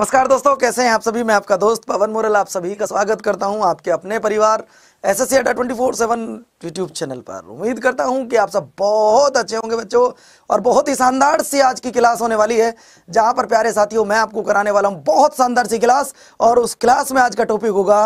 नमस्कार दोस्तों कैसे हैं आप सभी मैं आपका दोस्त पवन मोरल आप सभी का स्वागत करता हूं आपके अपने परिवार S S Adda twenty four seven YouTube channel पर उम्मीद करता हूं कि आप सब बहुत अच्छे होंगे बच्चों और बहुत ही शानदार सी आज की क्लास होने वाली है जहां पर प्यारे साथियों मैं आपको कराने वाला हूं बहुत शानदार सी क्लास और उस क्लास में आज का टॉपिक होगा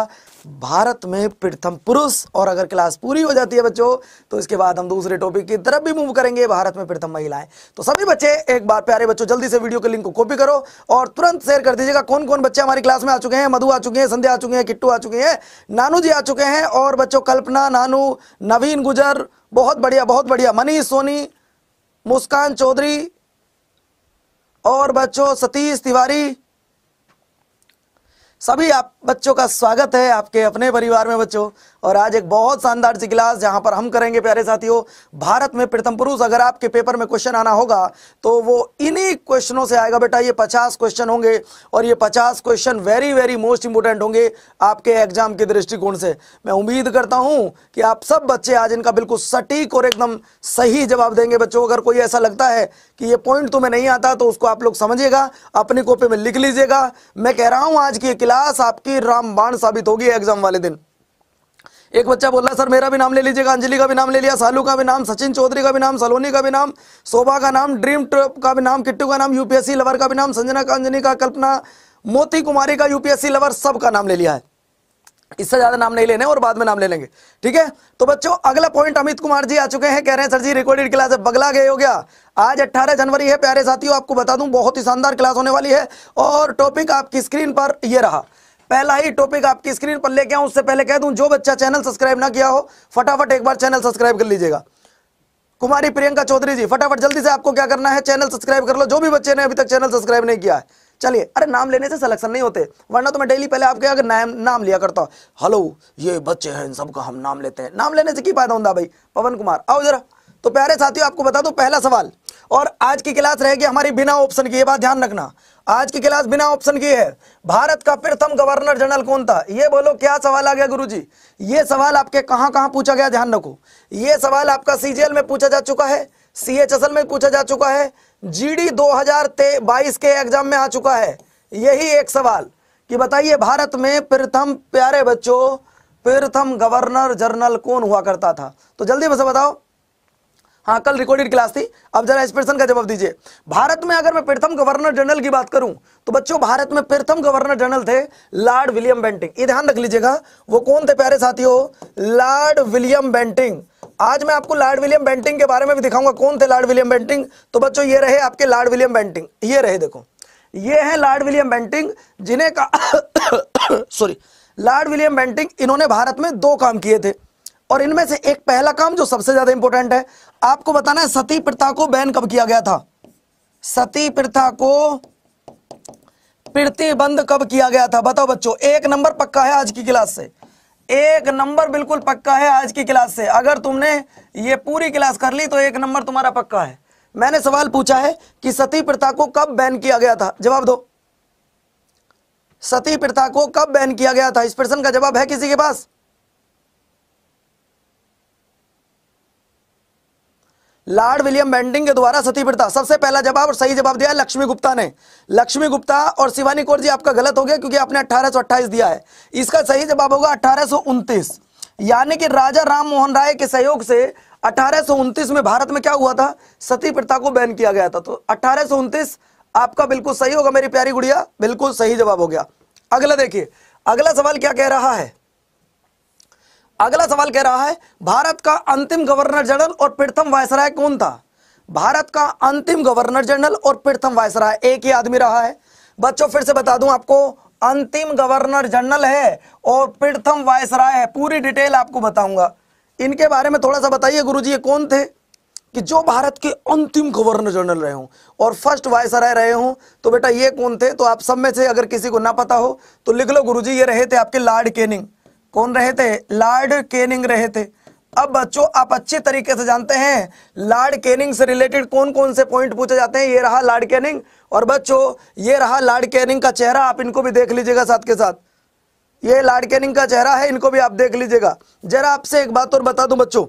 भारत में प्रथम पुरुष और अगर क्लास पूरी हो जाती है बच्चों तो इसके बाद हम दूसरे टॉपिक की तरफ भी मूव करेंगे भारत में प्रथम महिलाएं तो सभी बच्चे एक बार प्यारे बच्चों जल्दी से वीडियो के लिंक को कॉपी करो और तुरंत शेयर कर दीजिएगा कौन कौन बच्चे हमारी क्लास में आ चुके हैं मधु आ चुके हैं संध्या आ चुके हैं किट्टू आ चुके हैं नानू जी आ चुके हैं और बच्चों कल्पना नानू नवीन गुजर बहुत बढ़िया बहुत बढ़िया मनीष सोनी मुस्कान चौधरी और बच्चों सतीश तिवारी सभी आप बच्चों का स्वागत है आपके अपने परिवार में बच्चों और आज एक बहुत शानदार सी क्लास जहां पर हम करेंगे प्यारे साथियों भारत में प्रथम पुरुष अगर आपके पेपर में क्वेश्चन आना होगा तो वो इन्हीं क्वेश्चनों से आएगा बेटा ये पचास क्वेश्चन होंगे और ये पचास question very very most important होंगे आपके एग्जाम के दृष्टिकोण से मैं उम्मीद करता हूँ कि आप सब बच्चे आज इनका बिल्कुल सटीक और एकदम सही जवाब देंगे बच्चों अगर कोई ऐसा लगता है कि ये पॉइंट तुम्हें नहीं आता तो उसको आप लोग समझिएगा अपनी कॉपी में लिख लीजिएगा मैं कह रहा हूँ आज की क्लास क्लास आपकी रामबाण साबित होगी एग्जाम वाले दिन एक बच्चा बोल रहा सर मेरा भी नाम ले लीजिएगा अंजलि का भी नाम ले लिया सालू का भी नाम सचिन चौधरी का भी नाम सलोनी का भी नाम शोभा का नाम ड्रीम ट्रप का भी नाम किट्टू का नाम यूपीएससी लवर का भी नाम संजना कांजनी का कल्पना मोती कुमारी का यूपीएससी लवर सब का नाम ले लिया है इससे ज्यादा नाम नहीं लेने और बाद में नाम ले लेंगे ठीक है तो बच्चों अगला पॉइंट अमित कुमार जी आ चुके हैं कह रहे हैं सर जी रिकॉर्डेड क्लास बगला गए हो गया आज 18 जनवरी है प्यारे साथियों आपको बता दूं बहुत ही शानदार क्लास होने वाली है और टॉपिक आपकी स्क्रीन पर ये रहा पहला ही टॉपिक आपकी स्क्रीन पर लेके आऊ उससे पहले कह दूं जो बच्चा चैनल सब्सक्राइब ना किया हो फटाफट एक बार चैनल सब्सक्राइब कर लीजिएगा कुमारी प्रियंका चौधरी जी फटाफट जल्दी से आपको क्या करना है चैनल सब्सक्राइब कर लो जो भी बच्चे ने अभी तक चैनल सब्सक्राइब नहीं किया है चलिए अरे नाम लेने से सिलेक्शन नहीं होते वरना तो मैं डेली पहले आपके अगर नाम नाम लिया करता हेलो ये बच्चे हैं इन सबका हम नाम लेते हैं नाम लेने से की फायदा होता भाई पवन कुमार आओ जरा तो प्यारे साथियों आपको बता दो पहला सवाल और आज की क्लास रहेगी हमारी बिना ऑप्शन की ये बात ध्यान रखना आज की क्लास बिना ऑप्शन की है भारत का प्रथम गवर्नर जनरल कौन था ये बोलो क्या सवाल आ गया गुरुजी ये सवाल आपके कहां कहां पूछा गया ध्यान रखो ये सवाल आपका सीजीएल में पूछा जा चुका है सी एच एस एल में पूछा जा चुका है जी डी दो हजार बाईस के एग्जाम में आ चुका है यही एक सवाल कि बताइए भारत में प्रथम प्यारे बच्चों प्रथम गवर्नर जनरल कौन हुआ करता था तो जल्दी मुझे बताओ हाँ कल रिकॉर्डेड क्लास थी अब जरा इस प्रश्न का जवाब दीजिए भारत में अगर मैं प्रथम गवर्नर जनरल की बात करूं तो बच्चों भारत में प्रथम गवर्नर जनरल थे लॉर्ड विलियम बेंटिंग ये ध्यान रख लीजिएगा वो कौन थे प्यारे साथियों लॉर्ड विलियम बेंटिंग आज मैं आपको लॉर्ड विलियम बेंटिंग के बारे में भी दिखाऊंगा कौन थे लॉर्ड विलियम बेंटिंग तो बच्चों ये रहे आपके लॉर्ड विलियम बेंटिंग ये रहे देखो ये है लॉर्ड विलियम बेंटिंग जिन्हें का सॉरी लॉर्ड विलियम बेंटिंग इन्होंने भारत में दो काम किए थे और इनमें से एक पहला काम जो सबसे ज्यादा इंपॉर्टेंट है आपको बताना है सती प्रथा को बैन कब किया गया था सती प्रथा को प्रतिबंध कब किया गया था बताओ बच्चों एक नंबर पक्का है आज की क्लास से एक नंबर बिल्कुल पक्का है आज की क्लास से अगर तुमने ये पूरी क्लास कर ली तो एक नंबर तुम्हारा पक्का है मैंने सवाल पूछा है कि सती प्रथा को कब बैन किया गया था जवाब दो सती प्रथा को कब बैन किया गया था इस प्रश्न का जवाब है किसी के पास लॉर्ड विलियम बेंडिंग के द्वारा सती प्रथा सबसे पहला जवाब और सही जवाब दिया लक्ष्मी गुप्ता ने लक्ष्मी गुप्ता और शिवानी कौर जी आपका गलत हो गया क्योंकि आपने अठारह दिया है इसका सही जवाब होगा अठारह यानी कि राजा राम मोहन राय के सहयोग से अठारह में भारत में क्या हुआ था सती प्रथा को बैन किया गया था तो अठारह आपका बिल्कुल सही होगा मेरी प्यारी गुड़िया बिल्कुल सही जवाब हो गया अगला देखिए अगला सवाल क्या कह रहा है अगला सवाल कह रहा है भारत का अंतिम गवर्नर जनरल और प्रथम वायसराय कौन था भारत का अंतिम गवर्नर जनरल और प्रथम वायसराय एक ही आदमी रहा है बच्चों फिर से बता दूं आपको अंतिम गवर्नर जनरल है और प्रथम वायसराय है पूरी डिटेल आपको बताऊंगा इनके बारे में थोड़ा सा बताइए गुरु ये कौन थे कि जो भारत के अंतिम गवर्नर जनरल रहे हों और फर्स्ट वायसराय रहे हों तो बेटा ये कौन थे तो आप सब में से अगर किसी को ना पता हो तो लिख लो गुरुजी ये रहे थे आपके लॉर्ड केनिंग कौन रहे थे लॉर्ड केनिंग रहे थे अब बच्चों आप अच्छे तरीके से जानते हैं लॉर्ड केनिंग से रिलेटेड कौन कौन से पॉइंट पूछे जाते हैं ये रहा लॉर्ड केनिंग और बच्चों ये रहा लॉर्ड केनिंग का चेहरा आप इनको भी देख लीजिएगा साथ के साथ ये लॉर्ड केनिंग का चेहरा है इनको भी आप देख लीजिएगा जरा आपसे एक बात और बता दूं बच्चों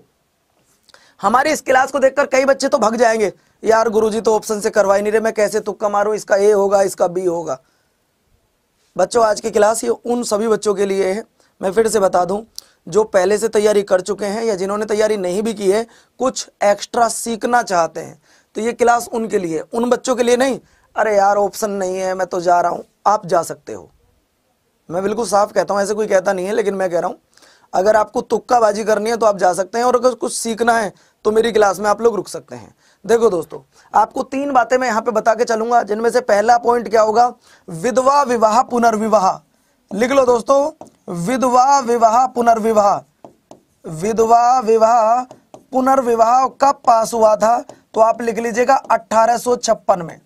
हमारी इस क्लास को देखकर कई बच्चे तो भग जाएंगे यार गुरुजी तो ऑप्शन से करवा ही नहीं रहे मैं कैसे तुक्का मारूं इसका ए होगा इसका बी होगा बच्चों आज की क्लास ये उन सभी बच्चों के लिए है मैं फिर से बता दूं जो पहले से तैयारी कर चुके हैं या जिन्होंने तैयारी नहीं भी की है कुछ एक्स्ट्रा सीखना चाहते हैं तो ये क्लास उनके लिए उन बच्चों के लिए नहीं अरे यार ऑप्शन नहीं है मैं तो जा रहा हूँ आप जा सकते हो मैं बिल्कुल साफ कहता हूँ ऐसे कोई कहता नहीं है लेकिन मैं कह रहा हूँ अगर आपको तुक्काबाजी करनी है तो आप जा सकते हैं और अगर कुछ सीखना है तो मेरी क्लास में आप लोग रुक सकते हैं देखो दोस्तों आपको तीन बातें मैं यहाँ पे बता के चलूंगा जिनमें से पहला पॉइंट क्या होगा विधवा विवाह पुनर्विवाह लिख लो दोस्तों विधवा विवाह पुनर्विवाह विधवा विवाह पुनर्विवाह कब पास हुआ था तो आप लिख लीजिएगा अठारह में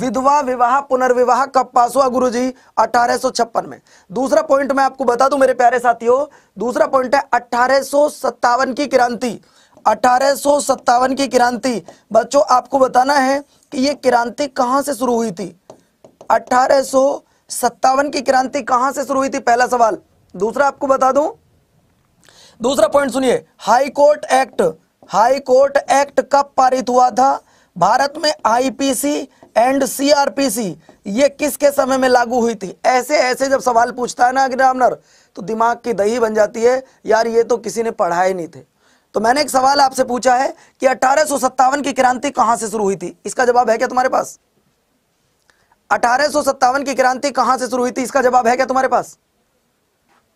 विधवा विवाह पुनर्विवाह कब पास हुआ गुरुजी जी में दूसरा पॉइंट मैं आपको बता दूं मेरे प्यारे साथियों दूसरा पॉइंट है अठारह की क्रांति अठारह की क्रांति बच्चों आपको बताना है कि ये क्रांति कहां से शुरू हुई थी अठारह सत्तावन की क्रांति कहां से शुरू हुई थी पहला सवाल दूसरा आपको बता दूं दूसरा पॉइंट सुनिए high court act high court act कब पारित हुआ था भारत में आईपीसी एंड सीआरपीसी ये किसके समय में लागू हुई थी ऐसे ऐसे जब सवाल पूछता है ना अग्निरामनर तो दिमाग की दही बन जाती है यार ये तो किसी ने पढ़ा ही नहीं थे तो मैंने एक सवाल आपसे पूछा है कि अठारह की क्रांति कहां से शुरू हुई थी इसका जवाब है क्या तुम्हारे पास 1857 की क्रांति कहां से शुरू हुई थी इसका जवाब है क्या तुम्हारे पास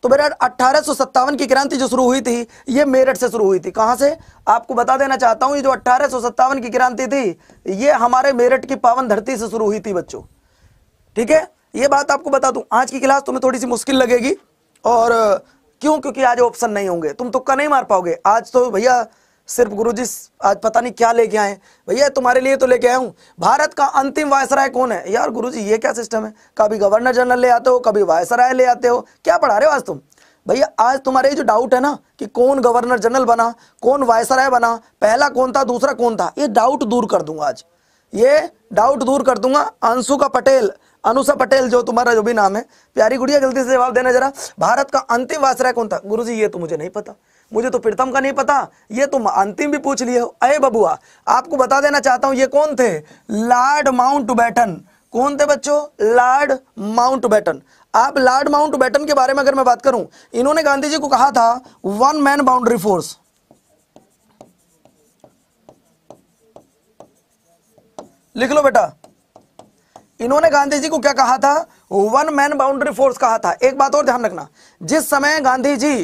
तो बेटा अट्ठारह की क्रांति जो शुरू हुई थी ये मेरठ से शुरू हुई थी कहां से आपको बता देना चाहता हूं ये जो अट्ठारह की क्रांति थी ये हमारे मेरठ की पावन धरती से शुरू हुई थी बच्चों ठीक है ये बात आपको बता दूं आज की क्लास तुम्हें थोड़ी सी मुश्किल लगेगी और क्यों क्योंकि आज ऑप्शन नहीं होंगे तुम तुक्का नहीं मार पाओगे आज तो भैया सिर्फ गुरुजी आज पता नहीं क्या लेके आए भैया तुम्हारे लिए तो लेके आया हूँ भारत का अंतिम वायसराय कौन है यार गुरुजी ये क्या सिस्टम है कभी गवर्नर जनरल ले आते हो कभी वायसराय ले आते हो क्या पढ़ा रहे हो आज तुम भैया आज तुम्हारे जो डाउट है ना कि कौन गवर्नर जनरल बना कौन वायसराय बना पहला कौन था दूसरा कौन था ये डाउट दूर कर दूंगा आज ये डाउट दूर कर दूंगा अंशु का पटेल अनुषा पटेल जो तुम्हारा जो भी नाम है प्यारी गुड़िया गलती से जवाब देना जरा भारत का अंतिम वायसराय कौन था जी ये तो मुझे नहीं पता मुझे तो प्रीतम का नहीं पता ये तुम अंतिम भी पूछ लिए हो अरे बबुआ आपको बता देना चाहता हूं ये कौन थे लॉर्ड माउंट बैटन कौन थे बच्चों लॉर्ड माउंट बैटन आप लॉर्ड माउंट बैटन के बारे में अगर मैं बात करूं इन्होंने गांधी जी को कहा था वन मैन बाउंड्री फोर्स लिख लो बेटा इन्होंने गांधी जी को क्या कहा था वन मैन बाउंड्री फोर्स कहा था एक बात और ध्यान रखना जिस समय गांधी जी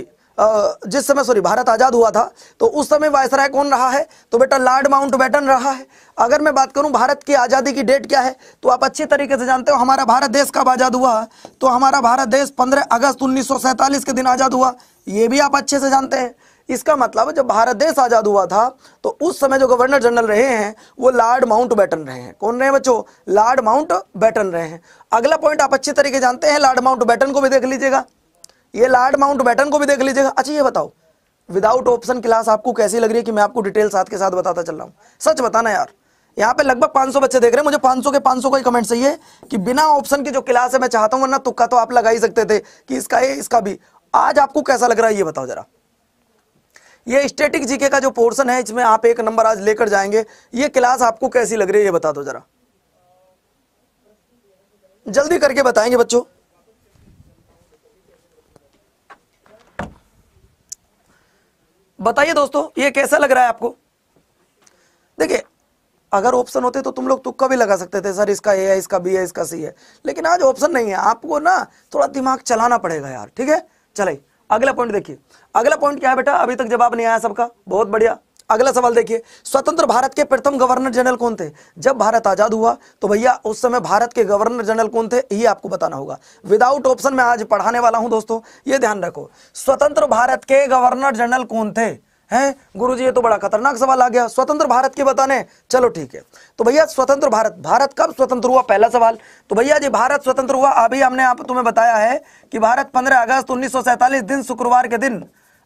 जिस समय सॉरी भारत आज़ाद हुआ था तो उस समय वायसराय कौन रहा है तो बेटा लॉर्ड माउंट बैटन रहा है अगर मैं बात करूं भारत की आज़ादी की डेट क्या है तो आप अच्छे तरीके से जानते हो हमारा भारत देश कब आज़ाद हुआ तो हमारा भारत देश 15 अगस्त उन्नीस के दिन आज़ाद हुआ ये भी आप अच्छे से जानते हैं इसका मतलब जब भारत देश आज़ाद हुआ था तो उस समय जो गवर्नर जनरल रहे हैं वो लॉर्ड माउंट बैटन रहे हैं कौन रहे बच्चों लॉर्ड माउंट बैटन रहे हैं अगला पॉइंट आप अच्छे तरीके जानते हैं लॉर्ड माउंट बैटन को भी देख लीजिएगा ये लार्ड माउंट बैटन को भी देख लीजिएगा अच्छा ये बताओ विदाउट ऑप्शन क्लास आपको कैसी लग रही है कि मैं आपको डिटेल साथ के साथ बताता चल रहा हूँ सच बताना यार यहाँ पे लगभग 500 बच्चे देख रहे हैं मुझे 500 के 500 का ही कमेंट चाहिए कि बिना ऑप्शन की जो क्लास है मैं चाहता हूँ वरना तुक्का तो आप लगा ही सकते थे कि इसका ये इसका भी आज आपको कैसा लग रहा है ये बताओ जरा ये स्टेटिक जीके का जो पोर्सन है इसमें आप एक नंबर आज लेकर जाएंगे ये क्लास आपको कैसी लग रही है ये बता दो जरा जल्दी करके बताएंगे बच्चों बताइए दोस्तों ये कैसा लग रहा है आपको देखिए अगर ऑप्शन होते तो तुम लोग तुक्का भी लगा सकते थे सर इसका ए है इसका बी है इसका सी है लेकिन आज ऑप्शन नहीं है आपको ना थोड़ा दिमाग चलाना पड़ेगा यार ठीक है चलिए अगला पॉइंट देखिए अगला पॉइंट क्या है बेटा अभी तक जवाब नहीं आया सबका बहुत बढ़िया अगला सवाल देखिए स्वतंत्र भारत के प्रथम गवर्नर जनरल कौन थे जब भारत आजाद हुआ तो भैया उस समय भारत के गवर्नर जनरल कौन थे ये आपको बताना होगा विदाउट ऑप्शन में आज पढ़ाने वाला हूं दोस्तों ये ध्यान रखो स्वतंत्र भारत के गवर्नर जनरल कौन थे हैं गुरु जी ये तो बड़ा खतरनाक सवाल आ गया स्वतंत्र भारत के बताने चलो ठीक है तो भैया स्वतंत्र भारत भारत कब स्वतंत्र हुआ पहला सवाल तो भैया जी भारत स्वतंत्र हुआ अभी हमने आप तुम्हें बताया है कि भारत 15 अगस्त 1947 दिन शुक्रवार के दिन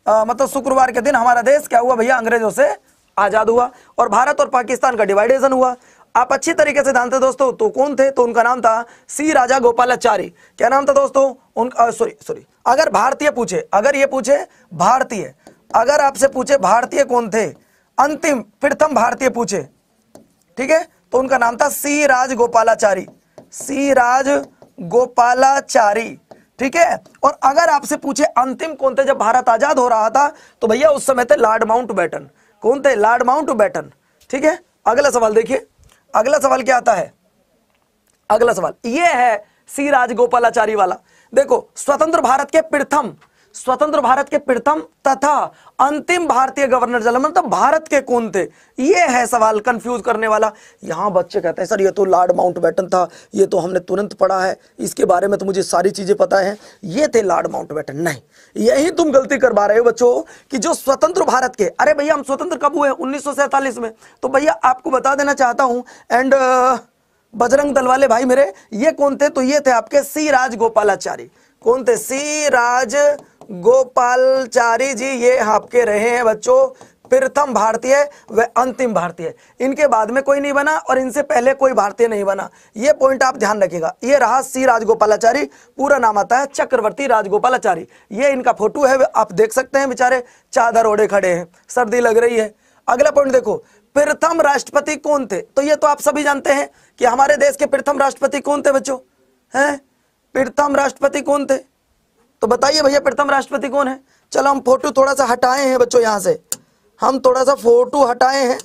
आ, मतलब शुक्रवार के दिन हमारा देश क्या हुआ भैया अंग्रेजों से आज़ाद हुआ और भारत और पाकिस्तान का डिवाइडेशन हुआ आप अच्छी तरीके से जानते दोस्तों तो कौन थे तो उनका नाम था सी राजा गोपालाचारी क्या नाम था दोस्तों उनका सॉरी सॉरी अगर भारतीय पूछे अगर ये पूछे भारतीय अगर आपसे पूछे भारतीय कौन थे अंतिम प्रथम भारतीय पूछे ठीक है तो उनका नाम था सी राज गोपालाचारी सी राज गोपालाचारी ठीक है और अगर आपसे पूछे अंतिम कौन थे जब भारत आजाद हो रहा था तो भैया उस समय थे लॉर्ड माउंट बैटन कौन थे लॉर्ड माउंट बैटन ठीक है अगला सवाल देखिए अगला सवाल क्या आता है अगला सवाल यह है सी राजगोपालाचारी वाला देखो स्वतंत्र भारत के प्रथम स्वतंत्र भारत के प्रथम तथा अंतिम भारतीय गवर्नर जनरल मतलब भारत के कौन थे ये है सवाल कंफ्यूज करने वाला यहां बच्चे कहते हैं सर ये तो लॉर्ड माउंट बैटन था ये तो हमने तुरंत पढ़ा है इसके बारे में तो मुझे सारी चीजें पता है ये थे लॉर्ड माउंट बैटन नहीं यही तुम गलती कर पा रहे हो बच्चों कि जो स्वतंत्र भारत के अरे भैया हम स्वतंत्र कब हुए उन्नीस में तो भैया आपको बता देना चाहता हूं एंड uh, बजरंग दल वाले भाई मेरे ये कौन थे तो ये थे आपके सी राज गोपालाचारी कौन थे सी राज गोपालचारी जी ये आपके रहे हैं बच्चों प्रथम भारतीय व अंतिम भारतीय इनके बाद में कोई नहीं बना और इनसे पहले कोई भारतीय नहीं बना ये पॉइंट आप ध्यान रखिएगा ये रहा सी राजगोपालाचारी पूरा नाम आता है चक्रवर्ती राजगोपालाचारी ये इनका फोटो है आप देख सकते हैं बेचारे चादर ओढ़े खड़े हैं सर्दी लग रही है अगला पॉइंट देखो प्रथम राष्ट्रपति कौन थे तो ये तो आप सभी जानते हैं कि हमारे देश के प्रथम राष्ट्रपति कौन थे बच्चों हैं प्रथम राष्ट्रपति कौन थे तो बताइए भैया प्रथम राष्ट्रपति कौन है चलो हम फोटो थोड़ा सा हटाए हैं बच्चों यहां से हम थोड़ा सा फोटो हटाए हैं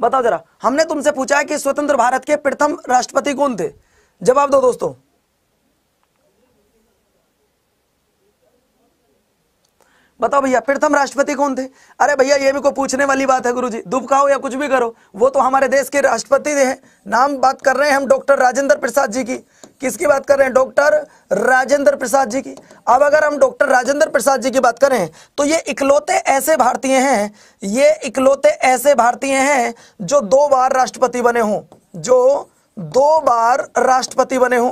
बताओ जरा हमने तुमसे पूछा है कि स्वतंत्र भारत के प्रथम राष्ट्रपति कौन थे जवाब दो दोस्तों बताओ भैया प्रथम तो राष्ट्रपति कौन थे अरे भैया ये भी कोई पूछने वाली बात है गुरुजी दुब खाओ या कुछ भी करो वो तो हमारे देश के राष्ट्रपति हैं नाम बात कर रहे हैं हम डॉक्टर राजेंद्र प्रसाद जी की किसकी बात कर रहे हैं डॉक्टर राजेंद्र प्रसाद जी की अब अगर हम डॉक्टर राजेंद्र प्रसाद जी की बात करें तो ये इकलौते ऐसे भारतीय हैं ये इकलौते ऐसे भारतीय हैं जो दो बार राष्ट्रपति बने हों जो दो बार राष्ट्रपति बने हों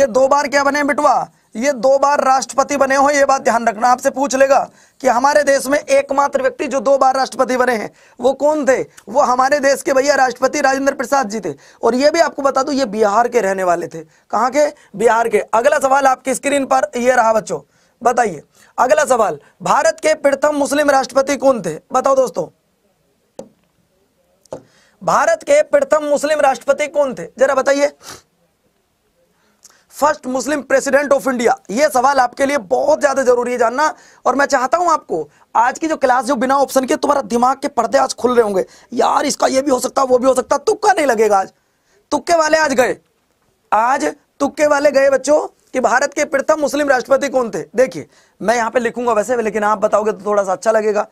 ये दो बार क्या बने बिटवा ये दो बार राष्ट्रपति बने हो ये बात ध्यान रखना आपसे पूछ लेगा कि हमारे देश में एकमात्र व्यक्ति जो दो बार राष्ट्रपति बने हैं वो कौन थे वो हमारे देश के भैया राष्ट्रपति राजेंद्र प्रसाद जी थे और ये भी आपको बता दूं ये बिहार के रहने वाले थे कहाँ के बिहार के अगला सवाल आपकी स्क्रीन पर यह रहा बच्चों बताइए अगला सवाल भारत के प्रथम मुस्लिम राष्ट्रपति कौन थे बताओ दोस्तों भारत के प्रथम मुस्लिम राष्ट्रपति कौन थे जरा बताइए first Muslim president of India ये सवाल आपके लिए बहुत ज्यादा जरूरी है जानना और मैं चाहता हूं आपको आज की जो क्लास जो बिना ऑप्शन के तुम्हारा दिमाग के पर्दे आज खुल रहे होंगे यार इसका ये भी हो सकता वो भी हो सकता तुक्का नहीं लगेगा आज तुक्के वाले आज गए आज तुक्के वाले गए बच्चों कि भारत के प्रथम मुस्लिम राष्ट्रपति कौन थे देखिए मैं यहां पर लिखूंगा वैसे लेकिन आप बताओगे तो थोड़ा सा अच्छा लगेगा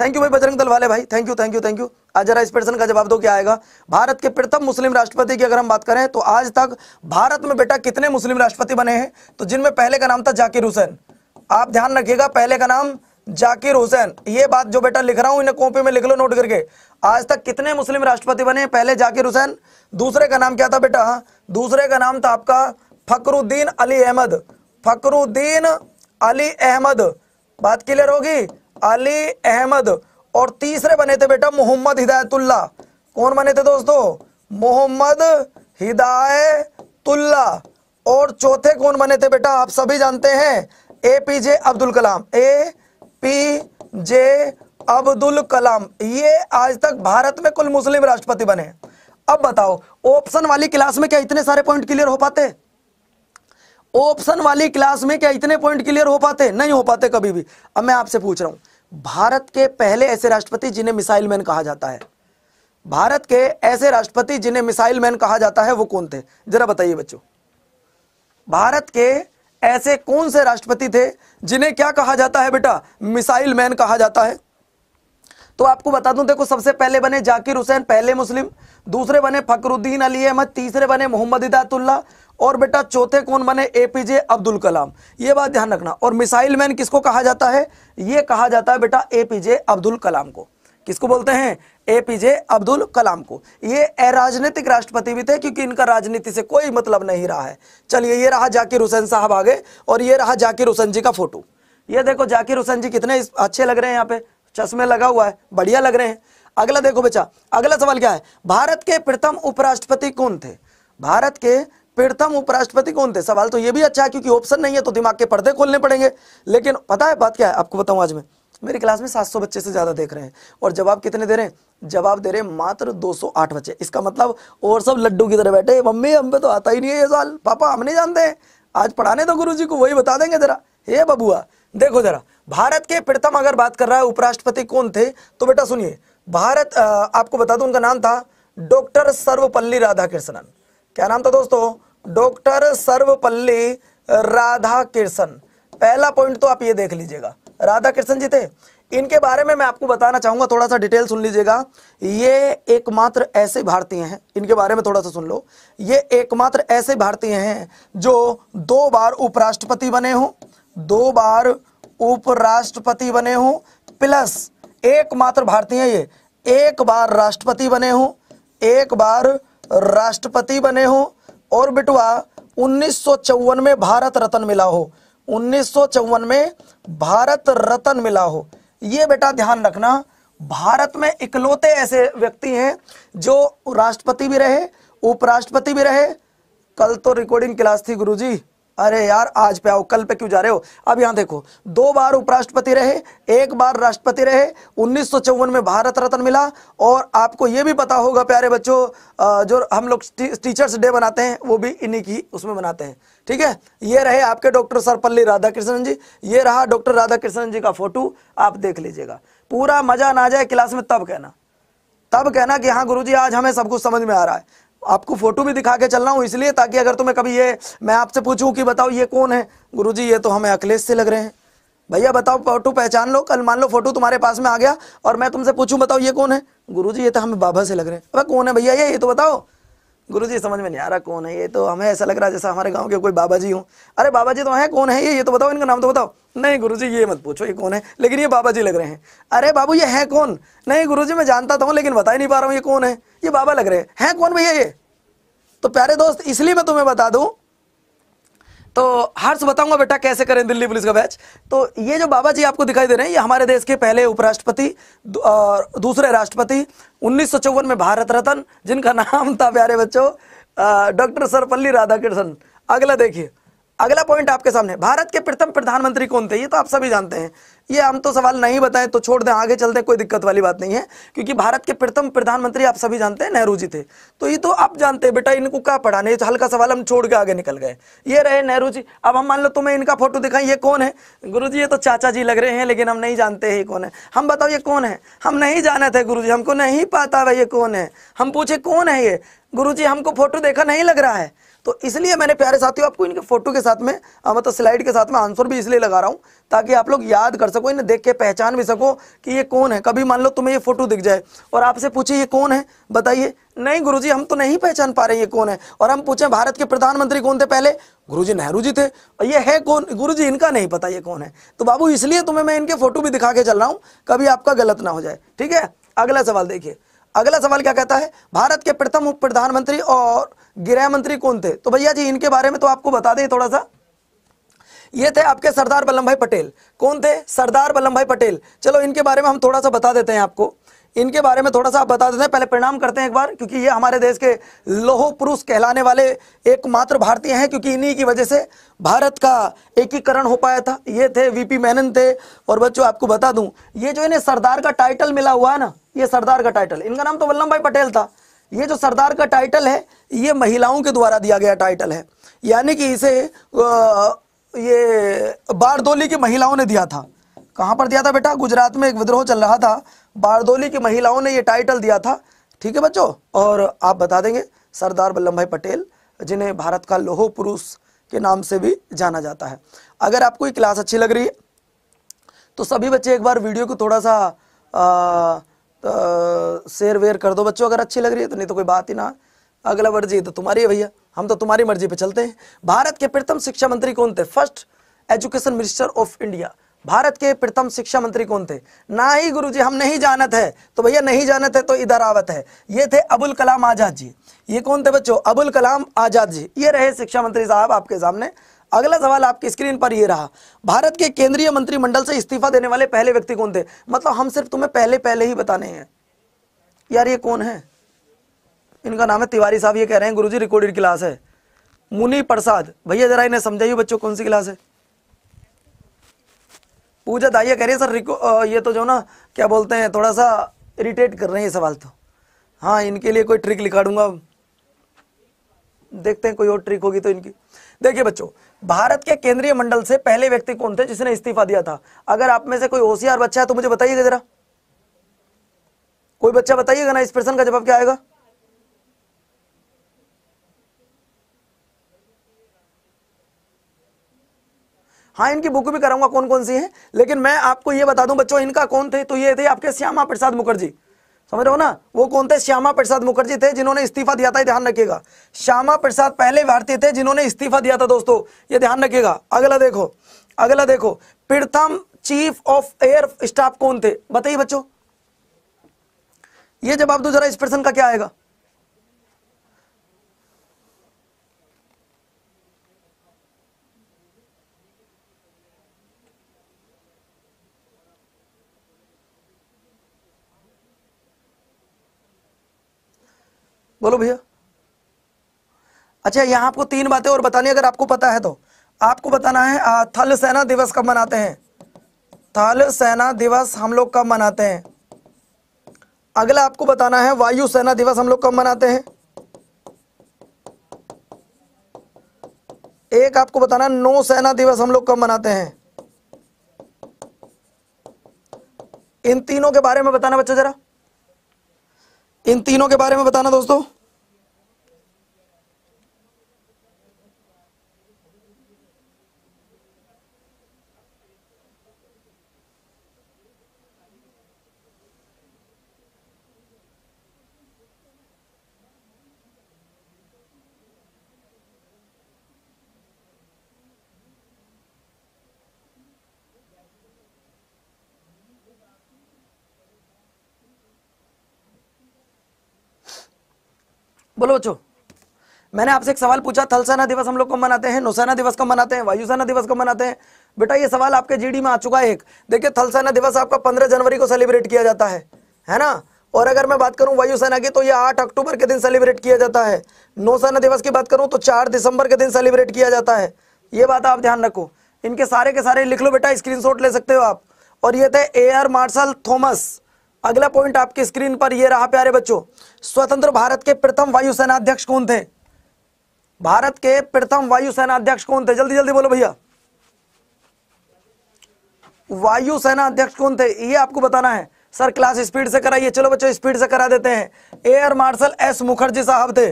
थैंक यू भाई बजरंग दल वाले भाई thank you thank you thank you आज जरा इस प्रश्न का जवाब दो क्या आएगा भारत के प्रथम मुस्लिम राष्ट्रपति की अगर हम बात करें तो आज तक भारत में बेटा कितने मुस्लिम राष्ट्रपति बने हैं तो जिनमें पहले का नाम था जाकिर हुसैन आप ध्यान रखिएगा पहले का नाम जाकिर हुसैन ये बात जो बेटा लिख रहा हूं इन्हें कॉपी में लिख लो नोट करके आज तक कितने मुस्लिम राष्ट्रपति बने पहले जाकिर हुसैन दूसरे का नाम क्या था बेटा हाँ, दूसरे का नाम था आपका फकरुद्दीन अली अहमद फकरुद्दीन अली अहमद बात क्लियर होगी अली अहमद और तीसरे बने थे बेटा मोहम्मद हिदायतुल्ला कौन बने थे दोस्तों मोहम्मद हिदायतुल्ला और चौथे कौन बने थे बेटा आप सभी जानते हैं A P J Abdul Kalam A P J Abdul Kalam ये आज तक भारत में कुल मुस्लिम राष्ट्रपति बने अब बताओ ऑप्शन वाली क्लास में क्या इतने सारे पॉइंट क्लियर हो पाते ऑप्शन वाली क्लास में क्या इतने पॉइंट क्लियर हो पाते नहीं हो पाते कभी भी अब मैं आपसे पूछ रहा हूं भारत के पहले ऐसे राष्ट्रपति जिन्हें मिसाइल मैन कहा जाता है भारत के ऐसे राष्ट्रपति जिन्हें मिसाइल मैन कहा जाता है वो कौन थे जरा बताइए बच्चों भारत के ऐसे कौन से राष्ट्रपति थे जिन्हें क्या कहा जाता है बेटा मिसाइल मैन कहा जाता है तो आपको बता दूं देखो सबसे पहले बने जाकिर हुसैन पहले मुस्लिम दूसरे बने फकरुद्दीन अली अहमद तीसरे बने मोहम्मद हिदायतुल्ला और बेटा चौथे कौन बने एपीजे अब्दुल कलाम ये बात ध्यान रखना और मिसाइल मैन किसको कहा जाता है ये कहा जाता है बेटा एपीजे अब्दुल कलाम को किसको बोलते हैं एपीजे अब्दुल कलाम को ये अराजनीतिक राष्ट्रपति भी थे क्योंकि इनका राजनीति से कोई मतलब नहीं रहा है चलिए ये रहा जाकिर हुसैन साहब आगे और ये रहा जाकिर हुसैन जी का फोटो ये देखो जाकिर हुसैन जी कितने अच्छे लग रहे हैं यहाँ पे चश्मे लगा हुआ है बढ़िया लग रहे हैं अगला देखो बेचा अगला सवाल क्या है भारत के प्रथम उपराष्ट्रपति कौन थे भारत के प्रथम उपराष्ट्रपति कौन थे सवाल तो ये भी अच्छा है क्योंकि ऑप्शन नहीं है तो दिमाग के पर्दे खोलने पड़ेंगे लेकिन पता है बात क्या है आपको बताऊं आज मैं मेरी क्लास में 700 बच्चे से ज़्यादा देख रहे हैं और जवाब कितने दे रहे हैं जवाब दे रहे हैं मात्र 208 बच्चे इसका मतलब और सब लड्डू की तरह बैठे मम्मी पे तो आता ही नहीं है ये साल पापा हम नहीं जानते हैं आज पढ़ाने दो गुरु जी को वही बता देंगे जरा हे बबुआ देखो जरा भारत के प्रथम अगर बात कर रहा है उपराष्ट्रपति कौन थे तो बेटा सुनिए भारत आपको बता दो उनका नाम था डॉक्टर सर्वपल्ली राधाकृष्णन क्या नाम था दोस्तों डॉक्टर सर्वपल्ली राधा कृष्ण पहला पॉइंट तो आप ये देख लीजिएगा राधा कृष्ण जी थे इनके बारे में मैं आपको बताना चाहूंगा थोड़ा सा डिटेल सुन लीजिएगा ये एकमात्र ऐसे भारतीय हैं इनके बारे में थोड़ा सा सुन लो ये एकमात्र ऐसे भारतीय हैं जो दो बार उपराष्ट्रपति बने हों दो बार उपराष्ट्रपति बने हों प्लस एकमात्र भारतीय ये एक बार राष्ट्रपति बने हों एक बार राष्ट्रपति बने हों और बिटवा उन्नीस में भारत रत्न मिला हो उन्नीस में भारत रत्न मिला हो ये बेटा ध्यान रखना भारत में इकलौते ऐसे व्यक्ति हैं जो राष्ट्रपति भी रहे उपराष्ट्रपति भी रहे कल तो रिकॉर्डिंग क्लास थी गुरुजी अरे यार आज पे आओ कल पे क्यों जा रहे हो अब यहाँ देखो दो बार उपराष्ट्रपति रहे एक बार राष्ट्रपति रहे उन्नीस में भारत रत्न मिला और आपको यह भी पता होगा प्यारे बच्चों जो हम लोग टीचर्स डे बनाते हैं वो भी इन्हीं की उसमें बनाते हैं ठीक है ये रहे आपके डॉक्टर राधा राधाकृष्णन जी ये रहा डॉक्टर राधाकृष्णन जी का फोटो आप देख लीजिएगा पूरा मजा ना जाए क्लास में तब कहना तब कहना कि हाँ गुरुजी आज हमें सब कुछ समझ में आ रहा है आपको फोटो भी दिखा के चल रहा हूँ इसलिए ताकि अगर तुम्हें कभी ये मैं आपसे पूछूं कि बताओ ये कौन है गुरुजी ये तो हमें अखिलेश से लग रहे हैं भैया बताओ फोटो पहचान लो कल मान लो फोटो तुम्हारे पास में आ गया और मैं तुमसे पूछूं बताओ ये कौन है गुरुजी ये तो हमें बाबा से लग रहे हैं अब कौन है भैया ये ये तो बताओ जी समझ में नहीं आ रहा कौन है ये तो हमें ऐसा लग रहा है जैसा हमारे गाँव के कोई बाबा जी हूँ अरे बाबा जी तो हैं कौन है ये ये तो बताओ इनका नाम तो बताओ नहीं गुरु ये मत पूछो ये कौन है लेकिन ये बाबा जी लग रहे हैं अरे बाबू ये है कौन नहीं गुरु मैं जानता था तो लेकिन बता ही नहीं पा रहा हूँ ये कौन है ये बाबा लग रहे हैं हैं कौन भैया ये तो प्यारे दोस्त इसलिए मैं तुम्हें बता दूं तो हर्ष बताऊंगा बेटा कैसे करें दिल्ली पुलिस का बैच तो ये जो बाबा जी आपको दिखाई दे रहे हैं ये हमारे देश के पहले उपराष्ट्रपति और दूसरे राष्ट्रपति उन्नीस में भारत रत्न जिनका नाम था प्यारे बच्चों डॉक्टर सर्वपल्ली राधाकृष्ण अगला देखिए अगला पॉइंट आपके सामने भारत के प्रथम प्रधानमंत्री कौन थे ये तो आप सभी जानते हैं ये हम तो सवाल नहीं बताएं तो छोड़ दें आगे चलते हैं कोई दिक्कत वाली बात नहीं है क्योंकि भारत के प्रथम प्रधानमंत्री आप सभी जानते हैं नेहरू जी थे तो ये तो आप जानते हैं बेटा इनको क्या पढ़ाने तो हल्का सवाल हम छोड़ के आगे निकल गए ये रहे नेहरू जी अब हम मान लो तुम्हें इनका फोटो दिखाई ये कौन है गुरु जी ये तो चाचा जी लग रहे हैं लेकिन हम नहीं जानते ये कौन है हम बताओ ये कौन है हम नहीं जाने थे गुरु जी हमको नहीं पता भाई ये कौन है हम पूछे कौन है ये गुरु जी हमको फोटो देखा नहीं लग रहा है तो इसलिए मैंने प्यारे साथियों आपको इनके फोटो के साथ में मतलब स्लाइड के साथ में आंसर भी इसलिए लगा रहा हूँ ताकि आप लोग याद कर सको इन्हें देख के पहचान भी सको कि ये कौन है कभी मान लो तुम्हें ये फोटो दिख जाए और आपसे पूछे ये कौन है बताइए नहीं गुरुजी हम तो नहीं पहचान पा रहे ये कौन है और हम पूछे भारत के प्रधानमंत्री कौन थे पहले गुरुजी नेहरू जी थे और ये है कौन गुरुजी इनका नहीं पता ये कौन है तो बाबू इसलिए तुम्हें मैं इनके फोटो भी दिखा के चल रहा हूँ कभी आपका गलत ना हो जाए ठीक है अगला सवाल देखिए अगला सवाल क्या कहता है भारत के प्रथम उप प्रधानमंत्री और गृह मंत्री कौन थे तो भैया जी इनके बारे में तो आपको बता दें थोड़ा सा ये थे आपके सरदार वल्लभ भाई पटेल कौन थे सरदार वल्लभ भाई पटेल चलो इनके बारे में हम थोड़ा सा बता देते हैं आपको इनके बारे में थोड़ा सा आप बता देते हैं पहले प्रणाम करते हैं एक बार क्योंकि ये हमारे देश के लोहो पुरुष कहलाने वाले एकमात्र भारतीय हैं क्योंकि इन्हीं की वजह से भारत का एकीकरण हो पाया था ये थे वीपी मेनन थे और बच्चों आपको बता दूं ये जो इन्हें सरदार का टाइटल मिला हुआ है ना ये सरदार का टाइटल इनका नाम तो वल्लभ भाई पटेल था ये जो सरदार का टाइटल है ये महिलाओं के द्वारा दिया गया टाइटल है यानी कि इसे ये बारदोली की महिलाओं ने दिया था कहाँ पर दिया था बेटा गुजरात में एक विद्रोह चल रहा था बारदोली की महिलाओं ने ये टाइटल दिया था ठीक है बच्चों और आप बता देंगे सरदार वल्लभ भाई पटेल जिन्हें भारत का लोहो पुरुष के नाम से भी जाना जाता है अगर आपको ये क्लास अच्छी लग रही है तो सभी बच्चे एक बार वीडियो को थोड़ा सा आ, तो शेयर वेयर कर दो बच्चों अगर अच्छी लग रही है तो नहीं तो कोई बात ही ना अगला मर्जी तो तुम्हारी है भैया हम तो तुम्हारी मर्जी पे चलते हैं भारत के प्रथम शिक्षा मंत्री कौन थे first education minister of India Bharat के प्रथम शिक्षा मंत्री कौन थे ना ही गुरु जी हम नहीं जानत है तो भैया नहीं जानत है तो इधर आवत है ये थे अबुल कलाम आजाद जी ये कौन थे बच्चों अबुल कलाम आजाद जी ये रहे शिक्षा मंत्री साहब आपके सामने अगला सवाल आपकी स्क्रीन पर ये रहा भारत के केंद्रीय मंत्रिमंडल से इस्तीफा देने वाले पहले व्यक्ति कौन थे मतलब हम सिर्फ तुम्हें पहले पहले ही बताने हैं यार ये कौन है इनका नाम है तिवारी साहब ये कह रहे हैं गुरुजी रिकॉर्डेड क्लास है मुनि प्रसाद भैया जरा इन्हें समझाइए बच्चों कौन सी क्लास है पूजा दाइया कह रही है सर ये तो जो ना क्या बोलते हैं थोड़ा सा इरिटेट कर रहे हैं ये सवाल तो हाँ इनके लिए कोई ट्रिक लिखा दूंगा देखते हैं कोई और ट्रिक होगी तो इनकी देखिए बच्चों भारत के केंद्रीय मंडल से पहले व्यक्ति कौन थे जिसने इस्तीफा दिया था अगर आप में से कोई होशियार बच्चा है तो मुझे बताइएगा जरा कोई बच्चा बताइएगा ना इस प्रश्न का जवाब क्या आएगा हाँ इनकी बुक भी कराऊंगा कौन कौन सी है लेकिन मैं आपको यह बता दूं बच्चों इनका कौन थे तो ये थे आपके श्यामा प्रसाद मुखर्जी समझ रहे हो ना वो कौन थे श्यामा प्रसाद मुखर्जी थे जिन्होंने इस्तीफा दिया था ध्यान रखिएगा श्यामा प्रसाद पहले भारतीय थे जिन्होंने इस्तीफा दिया था दोस्तों ये ध्यान रखिएगा अगला देखो अगला देखो प्रथम चीफ ऑफ एयर स्टाफ कौन थे बताइए बच्चों ये जवाब दो जरा इस प्रश्न का क्या आएगा बोलो भैया अच्छा यहां आपको तीन बातें और बतानी अगर आपको पता है तो आपको बताना है आ, थल सेना दिवस कब मनाते हैं थल सेना दिवस हम लोग कब मनाते हैं अगला आपको बताना है वायु सेना दिवस हम लोग कब मनाते हैं एक आपको बताना नौ सेना दिवस हम लोग कब मनाते हैं इन तीनों के बारे में बताना बच्चों जरा इन तीनों के बारे में बताना दोस्तों बोलो बच्चों मैंने आपसे एक सवाल पूछा थलसेना दिवस हम लोग कब मनाते हैं नौसेना दिवस कब मनाते हैं वायुसेना दिवस कब मनाते हैं बेटा ये सवाल आपके जीडी में आ चुका है एक देखिए थलसेना दिवस आपका पंद्रह जनवरी को सेलिब्रेट किया जाता है है ना और अगर मैं बात करूं वायुसेना की तो ये आठ अक्टूबर के दिन सेलिब्रेट किया जाता है नौसेना दिवस की बात करूं तो चार दिसंबर के दिन सेलिब्रेट किया जाता है ये बात आप ध्यान रखो इनके सारे के सारे लिख लो बेटा स्क्रीन ले सकते हो आप और ये थे एयर मार्शल थॉमस अगला पॉइंट आपकी स्क्रीन पर यह रहा प्यारे बच्चों स्वतंत्र भारत के प्रथम वायुसेना अध्यक्ष कौन थे भारत के प्रथम वायुसेना अध्यक्ष कौन थे जल्दी जल्दी बोलो भैया वायुसेना अध्यक्ष कौन थे ये आपको बताना है सर क्लास स्पीड से कराइए चलो बच्चों स्पीड से करा देते हैं एयर मार्शल एस मुखर्जी साहब थे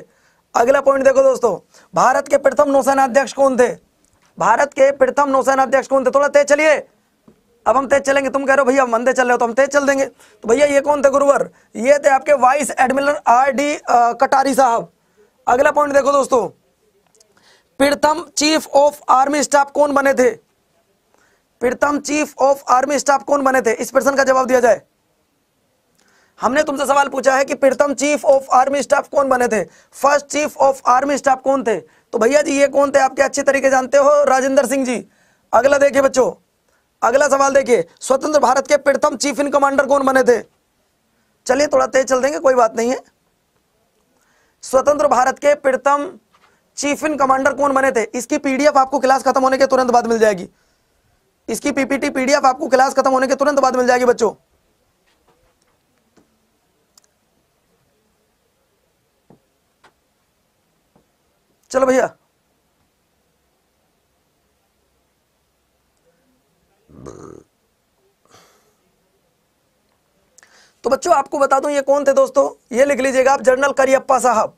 अगला पॉइंट देखो दोस्तों भारत के प्रथम नौसेना अध्यक्ष कौन थे भारत के प्रथम नौसेना अध्यक्ष कौन थे थोड़ा तेज चलिए अब हम तेज चलेंगे तुम कह रहे हो भैया मंदे चल रहे हो तो हम तेज चल देंगे तो भैया ये कौन थे गुरुवर ये थे आपके वाइस एडमिरल आर डी कटारी साहब अगला पॉइंट देखो दोस्तों प्रथम चीफ ऑफ आर्मी स्टाफ कौन बने थे प्रथम चीफ ऑफ आर्मी स्टाफ कौन बने थे इस प्रश्न का जवाब दिया जाए हमने तुमसे सवाल पूछा है कि प्रथम चीफ ऑफ आर्मी स्टाफ कौन बने थे first chief of army staff कौन थे तो भैया जी ये कौन थे आपके अच्छे तरीके जानते हो राजेंद्र सिंह जी अगला देखिए बच्चों अगला सवाल देखिए स्वतंत्र भारत के प्रथम चीफ इन कमांडर कौन बने थे चलिए थोड़ा तेज चल देंगे कोई बात नहीं है स्वतंत्र भारत के प्रथम चीफ इन कमांडर कौन बने थे इसकी पीडीएफ आपको क्लास खत्म होने के तुरंत बाद मिल जाएगी इसकी पीपीटी पीडीएफ आपको क्लास खत्म होने के तुरंत बाद मिल जाएगी बच्चों चलो भैया तो बच्चों आपको बता दूं ये कौन थे दोस्तों ये लिख लीजिएगा आप जनरल करियप्पा साहब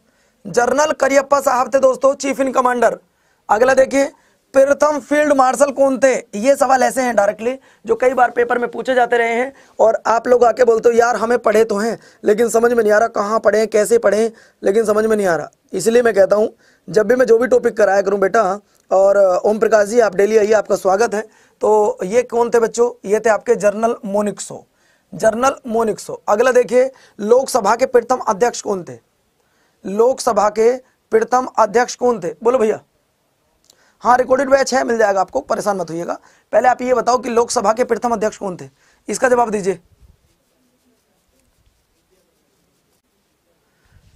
जनरल करियप्पा साहब थे दोस्तों चीफ इन कमांडर अगला देखिए प्रथम फील्ड मार्शल कौन थे ये सवाल ऐसे हैं डायरेक्टली जो कई बार पेपर में पूछे जाते रहे हैं और आप लोग आके बोलते हो यार हमें पढ़े तो हैं लेकिन समझ में नहीं आ रहा कहाँ पढ़े कैसे पढ़े लेकिन समझ में नहीं आ रहा इसलिए मैं कहता हूँ जब भी मैं जो भी टॉपिक कराया करूँ बेटा और ओम प्रकाश जी आप डेली आइए आपका स्वागत है तो ये कौन थे बच्चों ये थे आपके जर्नल मोनिक्सो जर्नल मोनिक्सो अगला देखिए लोकसभा के प्रथम अध्यक्ष कौन थे लोकसभा के प्रथम अध्यक्ष कौन थे बोलो भैया हाँ रिकॉर्डेड बैच है मिल जाएगा आपको परेशान मत होइएगा पहले आप ये बताओ कि लोकसभा के प्रथम अध्यक्ष कौन थे इसका जवाब दीजिए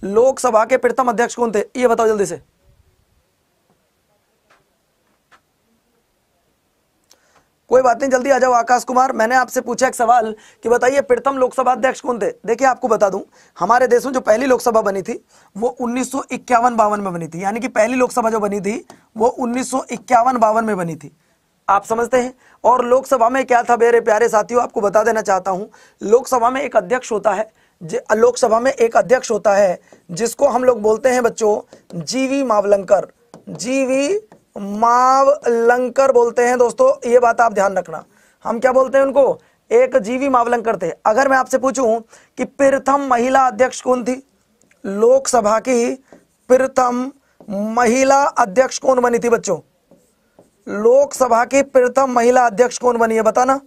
लोकसभा के प्रथम अध्यक्ष कौन थे ये बताओ जल्दी से कोई बात नहीं जल्दी आ जाओ आकाश कुमार मैंने आपसे पूछा एक सवाल कि बताइए प्रथम लोकसभा अध्यक्ष कौन थे देखिए आपको बता दूं हमारे देश में जो पहली लोकसभा बनी थी वो उन्नीस सौ में बनी थी यानी कि पहली लोकसभा जो बनी थी वो उन्नीस सौ बावन में बनी थी आप समझते हैं और लोकसभा में क्या था मेरे प्यारे साथियों आपको बता देना चाहता हूँ लोकसभा में एक अध्यक्ष होता है लोकसभा में एक अध्यक्ष होता है जिसको हम लोग बोलते हैं बच्चों जीवी मावलंकर जीवी मावलंकर बोलते हैं दोस्तों ये बात आप ध्यान रखना हम क्या बोलते हैं उनको एक जीवी मावलंकर थे अगर मैं आपसे पूछूं कि प्रथम महिला अध्यक्ष कौन थी लोकसभा की प्रथम महिला अध्यक्ष कौन बनी थी बच्चों लोकसभा की प्रथम महिला अध्यक्ष कौन बनी है बताना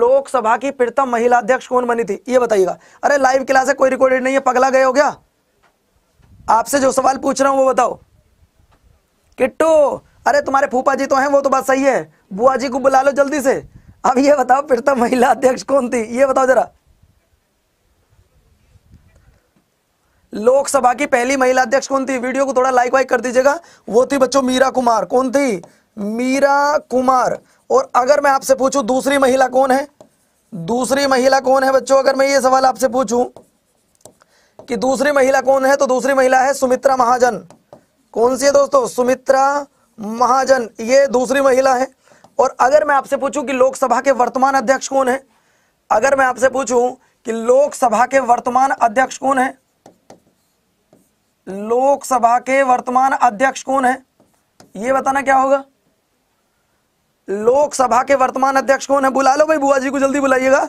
लोकसभा की प्रथम महिला अध्यक्ष कौन बनी थी ये बताइएगा अरे लाइव क्लास है कोई रिकॉर्डेड नहीं है पगला गए हो गया आपसे जो सवाल पूछ रहा हूं वो बताओ किट्टू अरे तुम्हारे फूफा जी तो हैं वो तो बात सही है बुआ जी को बुला लो जल्दी से अब ये बताओ प्रथम तो महिला अध्यक्ष कौन थी ये बताओ जरा लोकसभा की पहली महिला अध्यक्ष कौन थी वीडियो को थोड़ा लाइक वाइक कर दीजिएगा वो थी बच्चों मीरा कुमार कौन थी मीरा कुमार और अगर मैं आपसे पूछूं दूसरी महिला कौन है दूसरी महिला कौन है बच्चों अगर मैं ये सवाल आपसे पूछूं कि दूसरी महिला कौन है तो दूसरी महिला है सुमित्रा महाजन कौन सी है दोस्तों सुमित्रा महाजन ये दूसरी महिला है और अगर मैं आपसे पूछूं कि लोकसभा के वर्तमान अध्यक्ष कौन है अगर मैं आपसे पूछूं कि लोकसभा के वर्तमान अध्यक्ष कौन है लोकसभा के वर्तमान अध्यक्ष कौन है ये बताना क्या होगा लोकसभा के वर्तमान अध्यक्ष कौन है बुला लो भाई बुआ जी को जल्दी बुलाइएगा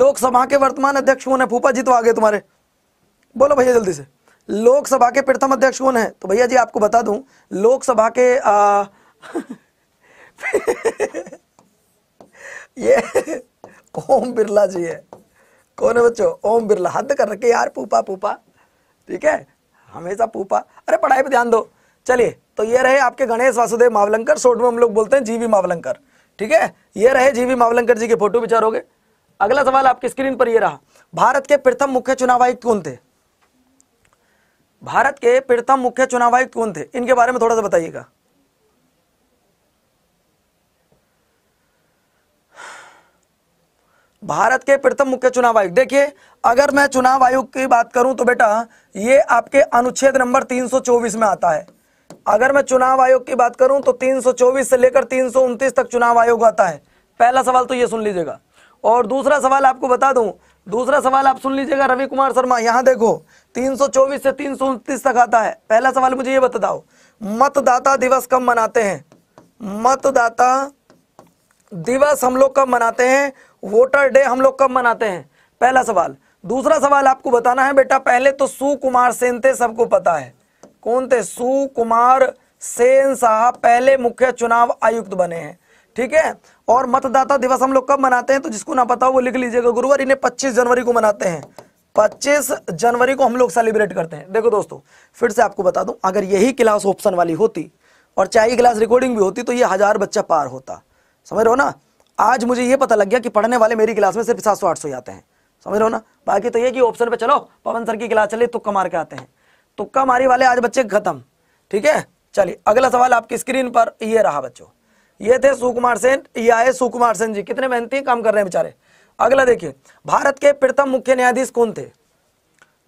लोकसभा के वर्तमान अध्यक्ष कौन है फूफा जी तो आ गए तुम्हारे बोलो भैया जल्दी से लोकसभा के प्रथम अध्यक्ष कौन है तो भैया जी आपको बता दूं लोकसभा के आ, ये ओम बिरला जी है कौन है बच्चों ओम बिरला हद कर रखे यार पूपा पूपा ठीक है हमेशा पूपा अरे पढ़ाई पे ध्यान दो चलिए तो ये रहे आपके गणेश वासुदेव मावलंकर शॉर्ट में हम लोग बोलते हैं जीवी मावलंकर ठीक है ये रहे जीवी मावलंकर जी के फोटो विचारोगे अगला सवाल आपकी स्क्रीन पर ये रहा भारत के प्रथम मुख्य चुनाव आयुक्त कौन थे भारत के प्रथम मुख्य चुनाव आयुक्त कौन थे इनके बारे में थोड़ा सा बताइएगा भारत के प्रथम मुख्य चुनाव आयुक्त देखिए अगर मैं चुनाव आयोग की बात करूं तो बेटा ये आपके अनुच्छेद नंबर 324 में आता है अगर मैं चुनाव आयोग की बात करूं तो 324 से लेकर तीन तक चुनाव आयोग आता है पहला सवाल तो ये सुन लीजिएगा और दूसरा सवाल आपको बता दूं दूसरा सवाल आप सुन लीजिएगा रवि कुमार शर्मा यहां देखो 324 से तीन तक आता है पहला सवाल मुझे ये बताओ मतदाता दिवस कब मनाते हैं मतदाता दिवस हम लोग कब मनाते हैं वोटर डे हम लोग कब मनाते हैं पहला सवाल दूसरा सवाल आपको बताना है बेटा पहले तो सुकुमार सेन थे सबको पता है कौन थे सुकुमार सेन साहब पहले मुख्य चुनाव आयुक्त बने हैं ठीक है और मतदाता दिवस हम लोग कब मनाते हैं तो जिसको ना पता हो वो लिख लीजिएगा गुरुवार इन्हें 25 जनवरी को मनाते हैं 25 जनवरी को हम लोग सेलिब्रेट करते हैं देखो दोस्तों फिर से आपको बता दूं अगर यही क्लास ऑप्शन वाली होती और चाहे क्लास रिकॉर्डिंग भी होती तो ये हजार बच्चा पार होता समझ रहे हो ना आज मुझे ये पता लग गया कि पढ़ने वाले मेरी क्लास में सिर्फ सात सौ आठ सौ आते हैं समझ रहे हो ना बाकी तो ये कि ऑप्शन पे चलो पवन सर की क्लास चले तुक्का मार के आते हैं तुक्का मारी वाले आज बच्चे खत्म ठीक है चलिए अगला सवाल आपकी स्क्रीन पर ये रहा बच्चों ये थे सुकुमार सेन ये आए सुकुमार सेन जी कितने मेहनती काम कर रहे हैं बेचारे अगला देखिए भारत के प्रथम मुख्य न्यायाधीश कौन थे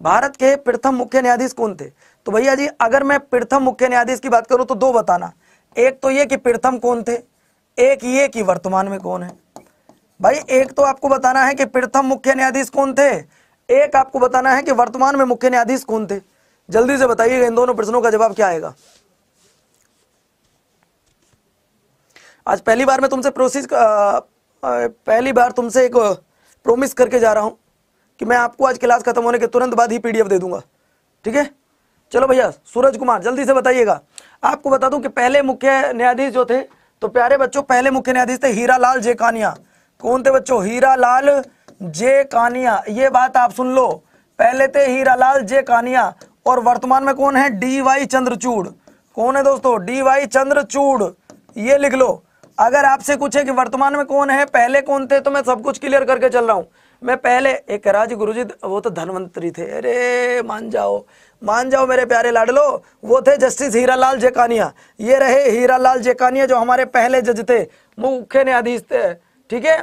भारत के प्रथम मुख्य न्यायाधीश कौन थे तो भैया जी अगर मैं प्रथम मुख्य न्यायाधीश की बात करूं तो दो बताना एक तो ये कि प्रथम कौन थे एक ये कि वर्तमान में कौन है भाई एक तो आपको बताना है कि प्रथम मुख्य न्यायाधीश कौन थे एक आपको बताना है कि वर्तमान में मुख्य न्यायाधीश कौन थे जल्दी से बताइएगा इन दोनों प्रश्नों का जवाब क्या आएगा आज पहली बार मैं तुमसे प्रोसेस पहली बार तुमसे एक प्रोमिस करके जा रहा हूँ कि मैं आपको आज क्लास खत्म होने के तुरंत बाद ही पीडीएफ दे दूंगा ठीक है चलो भैया सूरज कुमार जल्दी से बताइएगा आपको बता दूं कि पहले मुख्य न्यायाधीश जो थे तो प्यारे बच्चों पहले मुख्य न्यायाधीश थे हीरा लाल जे कानिया कौन थे बच्चों हीरा लाल जे कानिया ये बात आप सुन लो पहले थे हीरा लाल जे कानिया और वर्तमान में कौन है डी वाई चंद्रचूड़ कौन है दोस्तों डी वाई चंद्रचूड़ ये लिख लो अगर आपसे पूछे कि वर्तमान में कौन है पहले कौन थे तो मैं सब कुछ क्लियर करके चल रहा हूँ मैं पहले एक राज गुरुजी वो तो धनवंतरी थे अरे मान जाओ मान जाओ मेरे प्यारे लाडलो वो थे जस्टिस हीरालाल जेकानिया ये रहे हीरालाल जेकानिया जो हमारे पहले जज थे मुख्य न्यायाधीश थे ठीक है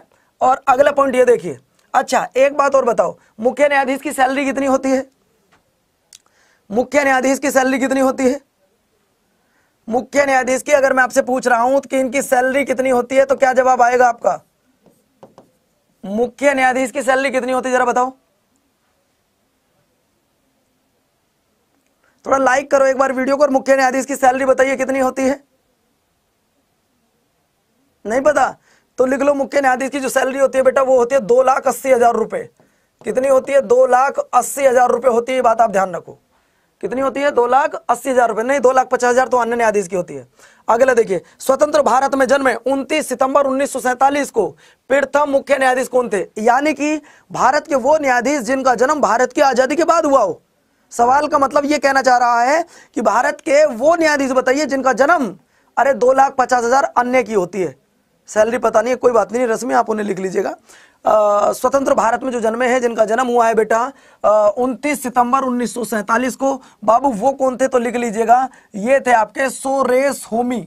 और अगला पॉइंट ये देखिए अच्छा एक बात और बताओ मुख्य न्यायाधीश की सैलरी कितनी होती है मुख्य न्यायाधीश की सैलरी कितनी होती है मुख्य न्यायाधीश की अगर मैं आपसे पूछ रहा हूं कि इनकी सैलरी कितनी होती है तो क्या जवाब आएगा आपका मुख्य न्यायाधीश की सैलरी कितनी होती है जरा बताओ थोड़ा लाइक करो एक बार वीडियो को और मुख्य न्यायाधीश की सैलरी बताइए कितनी होती है नहीं पता तो लिख लो मुख्य न्यायाधीश की जो सैलरी होती है बेटा वो होती है दो लाख अस्सी हजार रुपए कितनी होती है दो लाख अस्सी हजार रुपए होती है बात आप ध्यान रखो कितनी होती है दो लाख अस्सी हजार रुपए नहीं दो लाख पचास हजार तो अन्य न्यायाधीश की होती है अगला देखिए स्वतंत्र भारत में जन्मे 29 सितंबर उन्नीस को प्रथम मुख्य न्यायाधीश कौन थे यानी कि भारत के वो न्यायाधीश जिनका जन्म भारत की आजादी के बाद हुआ हो सवाल का मतलब ये कहना चाह रहा है कि भारत के वो न्यायाधीश बताइए जिनका जन्म अरे दो लाख पचास हजार अन्य की होती है सैलरी पता नहीं है कोई बात नहीं रश्मि आप उन्हें लिख लीजिएगा आ, स्वतंत्र भारत में जो जन्मे हैं जिनका जन्म हुआ है बेटा उनतीस सितंबर 1947 को बाबू वो कौन थे तो लिख लीजिएगा ये थे आपके सोरेस होमी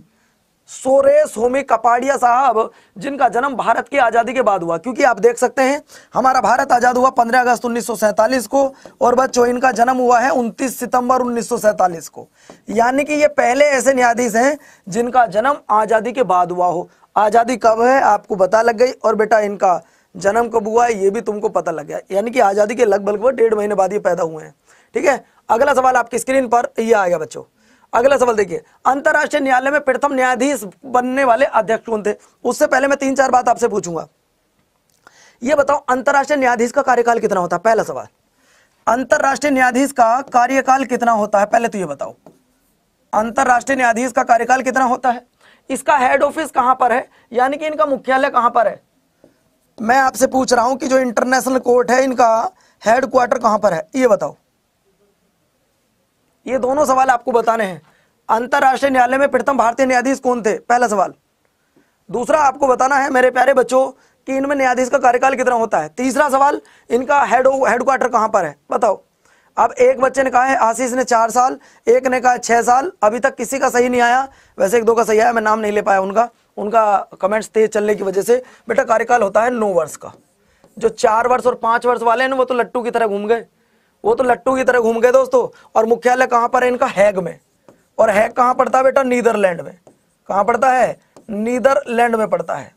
सोरेस होमी कपाड़िया साहब जिनका जन्म भारत की आज़ादी के बाद हुआ क्योंकि आप देख सकते हैं हमारा भारत आज़ाद हुआ 15 अगस्त 1947 को और बच्चों इनका जन्म हुआ है 29 सितंबर 1947 को यानी कि ये पहले ऐसे न्यायाधीश हैं जिनका जन्म आज़ादी के बाद हुआ हो आज़ादी कब है आपको बता लग गई और बेटा इनका जन्म कब हुआ है ये भी तुमको पता लग गया यानी कि आज़ादी के लगभग डेढ़ महीने बाद ये पैदा हुए हैं ठीक है अगला सवाल आपकी स्क्रीन पर ये आएगा बच्चों अगला सवाल देखिए अंतरराष्ट्रीय न्यायालय में प्रथम न्यायाधीश बनने वाले अध्यक्ष कौन थे उससे पहले मैं तीन चार बात आपसे पूछूंगा ये बताओ अंतरराष्ट्रीय न्यायाधीश का कार्यकाल कितना होता है पहला सवाल अंतर्राष्ट्रीय न्यायाधीश का कार्यकाल कितना होता है पहले तो ये बताओ अंतरराष्ट्रीय न्यायाधीश का कार्यकाल कितना होता है इसका हेड ऑफिस कहां पर है यानी कि इनका मुख्यालय कहां पर है मैं आपसे पूछ रहा हूं कि जो इंटरनेशनल कोर्ट है इनका हेडक्वार्टर कहां पर है ये बताओ ये दोनों सवाल आपको बताने हैं अंतर्राष्ट्रीय न्यायालय में प्रथम भारतीय न्यायाधीश कौन थे पहला सवाल दूसरा आपको बताना है मेरे प्यारे बच्चों कि इनमें न्यायाधीश का कार्यकाल कितना होता है तीसरा सवाल इनका हेड हेडक्वार्टर कहां पर है बताओ अब एक बच्चे ने कहा है आशीष ने चार साल एक ने कहा छह साल अभी तक किसी का सही नहीं आया वैसे एक दो का सही आया मैं नाम नहीं ले पाया उनका उनका कमेंट्स तेज चलने की वजह से बेटा कार्यकाल होता है नौ वर्ष का जो चार वर्ष और पांच वर्ष वाले हैं ना वो तो लट्टू की तरह घूम गए वो तो लट्टू की तरह घूम गए दोस्तों और मुख्यालय कहां पर है इनका हैग में और हैग कहां पड़ता है बेटा नीदरलैंड में कहां पड़ता है नीदरलैंड में पड़ता है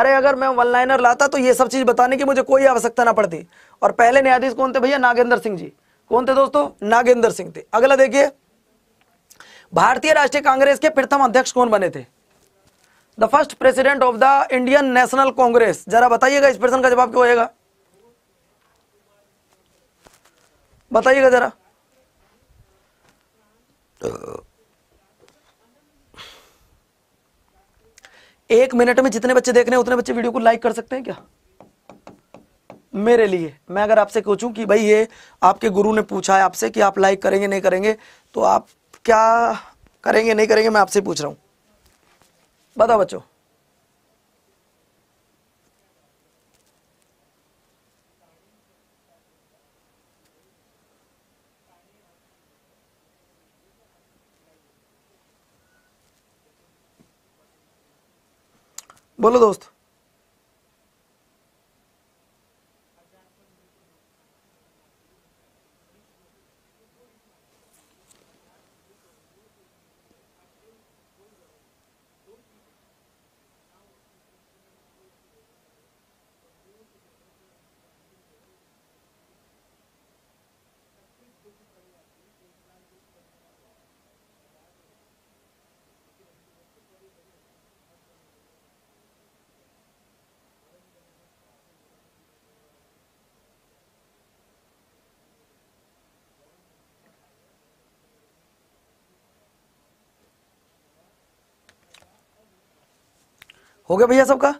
अरे अगर मैं वन लाइनर लाता तो ये सब चीज़ बताने की मुझे कोई आवश्यकता ना पड़ती और पहले न्यायाधीश कौन थे भैया नागेंद्र सिंह जी कौन थे दोस्तों नागेंद्र सिंह थे अगला देखिए भारतीय राष्ट्रीय कांग्रेस के प्रथम अध्यक्ष कौन बने थे the first president of the Indian National Congress जरा बताइएगा इस प्रश्न का जवाब क्या होएगा बताइएगा जरा एक मिनट में जितने बच्चे देख रहे हैं उतने बच्चे वीडियो को लाइक कर सकते हैं क्या मेरे लिए मैं अगर आपसे पूछूं कि भाई ये आपके गुरु ने पूछा है आपसे कि आप लाइक करेंगे नहीं करेंगे तो आप क्या करेंगे नहीं करेंगे मैं आपसे पूछ रहा हूं बताओ बच्चों बोलो दोस्त हो गया भैया सबका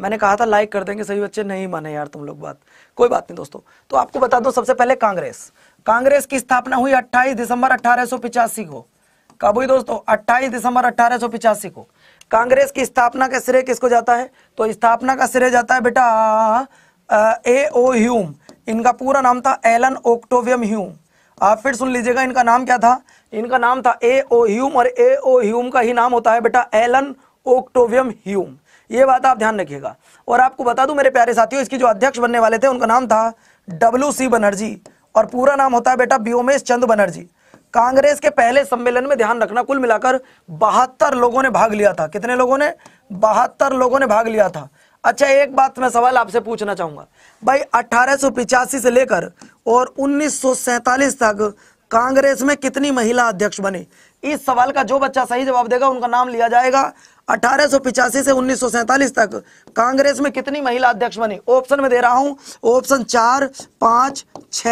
मैंने कहा था लाइक कर देंगे सभी बच्चे नहीं माने यार तुम लोग बात कोई बात नहीं दोस्तों तो आपको बता दो सबसे पहले कांग्रेस कांग्रेस की स्थापना हुई 28 दिसंबर अठारह को कब हुई दोस्तों 28 दिसंबर अठारह को कांग्रेस की स्थापना का श्रेय किसको जाता है तो स्थापना का श्रेय जाता है बेटा ए ओ ह्यूम इनका पूरा नाम था एलन ओक्टोवियम ह्यूम आप फिर सुन लीजिएगा इनका नाम क्या था इनका नाम था ए ओ ह्यूम और ए ओ ह्यूम का ही नाम होता है बेटा एलन ओक्टोवियम ह्यूम ये बात आप ध्यान रखिएगा और आपको बता दूं मेरे प्यारे साथियों इसकी जो अध्यक्ष बनने वाले थे उनका नाम था डब्ल्यू सी बनर्जी और पूरा नाम होता है बेटा व्योमेश चंद बनर्जी कांग्रेस के पहले सम्मेलन में ध्यान रखना कुल मिलाकर बहत्तर लोगों ने भाग लिया था कितने लोगों ने बहत्तर लोगों ने भाग लिया था अच्छा एक बात मैं सवाल आपसे पूछना चाहूंगा भाई अट्ठारह से लेकर और उन्नीस तक कांग्रेस में कितनी महिला अध्यक्ष बने इस सवाल का जो बच्चा सही जवाब देगा उनका नाम लिया जाएगा अठारह से उन्नीस तक कांग्रेस में कितनी महिला अध्यक्ष बनी ऑप्शन में दे रहा हूं ऑप्शन चार पांच छ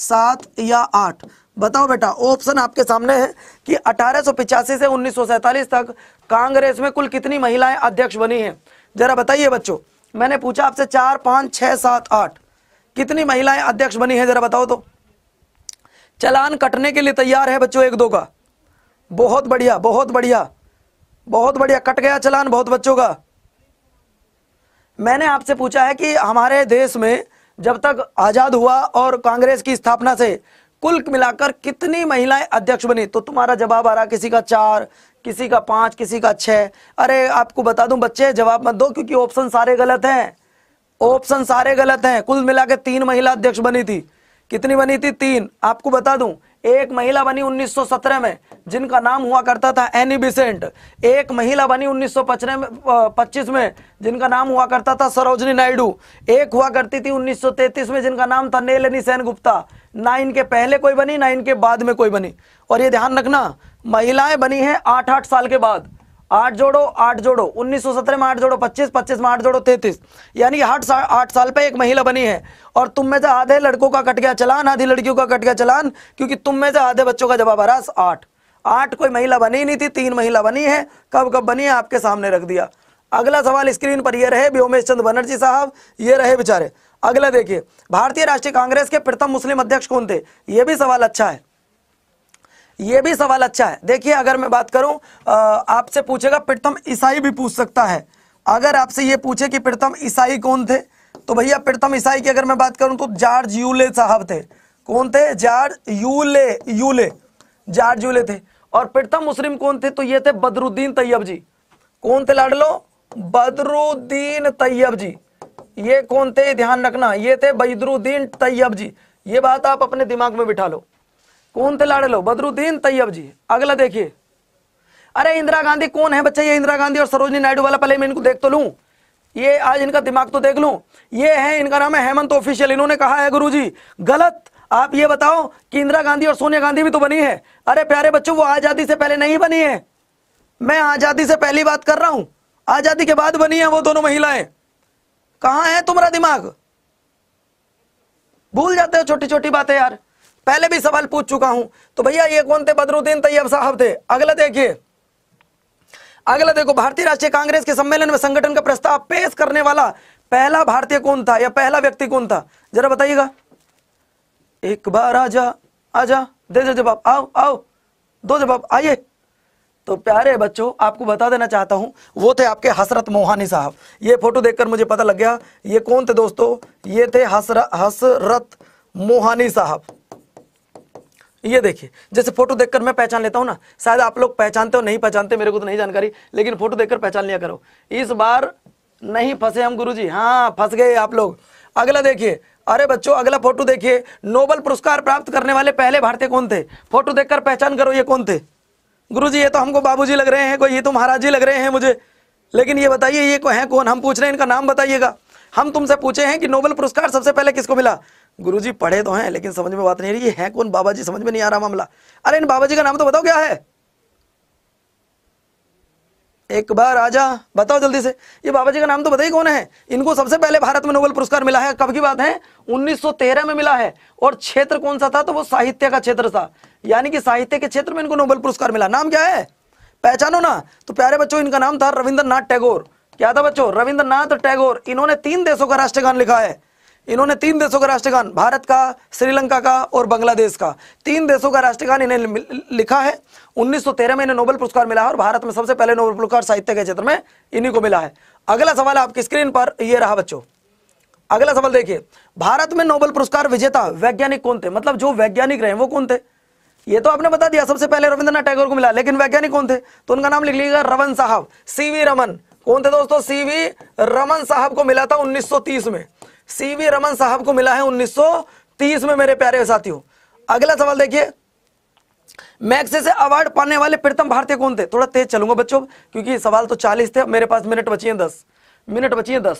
सात या आठ बताओ बेटा ऑप्शन आपके सामने है कि अठारह से उन्नीस तक कांग्रेस में कुल कितनी महिलाएं अध्यक्ष बनी हैं जरा बताइए बच्चों मैंने पूछा आपसे चार पांच छह सात आठ कितनी महिलाएं अध्यक्ष बनी है जरा बताओ तो चलान कटने के लिए तैयार है बच्चों एक दो का बहुत बढ़िया बहुत बढ़िया बहुत बढ़िया कट गया चलान बहुत बच्चों का मैंने आपसे पूछा है कि हमारे देश में जब तक आज़ाद हुआ और कांग्रेस की स्थापना से कुल मिलाकर कितनी महिलाएं अध्यक्ष बनी तो तुम्हारा जवाब आ रहा किसी का चार किसी का पांच किसी का छह अरे आपको बता दूं बच्चे जवाब मत दो क्योंकि ऑप्शन सारे गलत हैं ऑप्शन सारे गलत हैं कुल मिलाकर तीन महिला अध्यक्ष बनी थी कितनी बनी थी तीन आपको बता दूं एक महिला बनी 1917 में जिनका नाम हुआ करता था एनी बिसेंट एक महिला बनी उन्नीस में पच्चीस में जिनका नाम हुआ करता था सरोजनी नायडू एक हुआ करती थी 1933 में जिनका नाम था नेलनी सेन गुप्ता ना इनके पहले कोई बनी ना इनके बाद में कोई बनी और ये ध्यान रखना महिलाएं बनी हैं आठ आठ साल के बाद आठ जोड़ो आठ जोड़ो 1917 में आठ जोड़ो 25 25 में आठ जोड़ो 33 यानी आठ साल आठ साल पे एक महिला बनी है और तुम में से आधे लड़कों का कट गया चलान आधी लड़कियों का कट गया चलान क्योंकि तुम में से आधे बच्चों का जवाब आ रहा आठ आठ कोई महिला बनी नहीं थी तीन महिला बनी है कब कब बनी है आपके सामने रख दिया अगला सवाल स्क्रीन पर यह रहे व्योमेश चंद्र बनर्जी साहब ये रहे बेचारे अगला देखिए भारतीय राष्ट्रीय कांग्रेस के प्रथम मुस्लिम अध्यक्ष कौन थे ये भी सवाल अच्छा है ये भी सवाल अच्छा है देखिए अगर मैं बात करूं आपसे पूछेगा प्रथम ईसाई भी पूछ सकता है अगर आपसे ये पूछे कि प्रथम ईसाई कौन थे तो भैया प्रथम ईसाई की अगर मैं बात करूं तो जॉर्ज यूले साहब थे कौन थे George Yule Yule George Yule थे और प्रथम मुस्लिम कौन थे तो ये थे बदरुद्दीन तैयब जी कौन थे लाडलो बदरुद्दीन तैयब जी ये कौन थे ध्यान रखना ये थे बदरुद्दीन तैयब जी ये बात आप अपने दिमाग में बिठा लो कौन थे लाड़े लो बदरुद्दीन तैयब जी अगला देखिए अरे इंदिरा गांधी कौन है बच्चा ये इंदिरा गांधी और सरोजनी नायडू वाला पहले मैं इनको देख तो लू ये आज इनका दिमाग तो देख लू ये है इनका नाम है हेमंत ऑफिशियल इन्होंने कहा है जी गलत आप ये बताओ कि इंदिरा गांधी और सोनिया गांधी भी तो बनी है अरे प्यारे बच्चों वो आजादी से पहले नहीं बनी है मैं आजादी से पहली बात कर रहा हूं आजादी के बाद बनी है वो दोनों महिलाएं कहां है तुम्हारा दिमाग भूल जाते हो छोटी छोटी बातें यार पहले भी सवाल पूछ चुका हूं तो भैया ये कौन थे बदरुद्दीन तैयब साहब थे अगला देखिए अगला देखो भारतीय राष्ट्रीय कांग्रेस के सम्मेलन में संगठन का प्रस्ताव पेश करने वाला पहला भारतीय कौन था या पहला व्यक्ति कौन था जरा बताइएगा एक बार आजा आजा दे दो जवाब आओ आओ दो जवाब आइए तो प्यारे बच्चों आपको बता देना चाहता हूं वो थे आपके हसरत मोहानी साहब ये फोटो देखकर मुझे पता लग गया ये कौन थे दोस्तों ये थे हसर हसरत मोहानी साहब ये देखिए जैसे फोटो देखकर मैं पहचान लेता हूँ ना शायद आप लोग पहचानते हो नहीं पहचानते मेरे को तो नहीं जानकारी लेकिन फोटो देखकर पहचान लिया करो इस बार नहीं फंसे हम गुरुजी हाँ फंस गए आप लोग अगला देखिए अरे बच्चों अगला फोटो देखिए नोबल पुरस्कार प्राप्त करने वाले पहले भारतीय कौन थे फोटो देखकर पहचान करो ये कौन थे गुरु ये तो हमको बाबू लग रहे हैं कोई ये तो महाराज जी लग रहे हैं मुझे लेकिन ये बताइए ये को है कौन हम पूछ रहे हैं इनका नाम बताइएगा हम तुमसे पूछे हैं कि नोबल पुरस्कार सबसे पहले किसको मिला गुरुजी पढ़े तो हैं लेकिन समझ में बात नहीं रही है कौन बाबा जी समझ में नहीं आ रहा मामला अरे इन बाबा जी का नाम तो बताओ क्या है एक बार राजा बताओ जल्दी से ये बाबा जी का नाम तो बताइए कौन है इनको सबसे पहले भारत में नोबेल पुरस्कार मिला है कब की बात है 1913 में मिला है और क्षेत्र कौन सा था तो वो साहित्य का क्षेत्र था यानी कि साहित्य के क्षेत्र में इनको नोबेल पुरस्कार मिला नाम क्या है पहचानो ना तो प्यारे बच्चों इनका नाम था रविंद्रनाथ टैगोर क्या था बच्चों रविंद्रनाथ टैगोर इन्होंने तीन देशों का राष्ट्रगान लिखा है इन्होंने तीन देशों का राष्ट्रगान भारत का श्रीलंका का और बांग्लादेश का तीन देशों का राष्ट्रगान इन्हें लिखा है 1913 में इन्हें नोबेल पुरस्कार मिला है और भारत में सबसे पहले नोबेल पुरस्कार साहित्य के क्षेत्र में इन्हीं को मिला है अगला सवाल आपकी स्क्रीन पर यह रहा बच्चों अगला सवाल देखिए भारत में नोबेल पुरस्कार विजेता वैज्ञानिक कौन थे मतलब जो वैज्ञानिक रहे वो कौन थे ये तो आपने बता दिया सबसे पहले रविंद्रनाथ टैगोर को मिला लेकिन वैज्ञानिक कौन थे तो उनका नाम लिख लीजिएगा रमन साहब सीवी रमन कौन थे दोस्तों सीवी रमन साहब को मिला था 1930 में सीवी रमन साहब को मिला है 1930 में मेरे प्यारे साथियों अगला सवाल देखिए मैक्से से अवार्ड पाने वाले प्रथम भारतीय कौन थे थोड़ा तेज चलूंगा बच्चों क्योंकि सवाल तो 40 थे मेरे पास मिनट बची है 10 मिनट बची है 10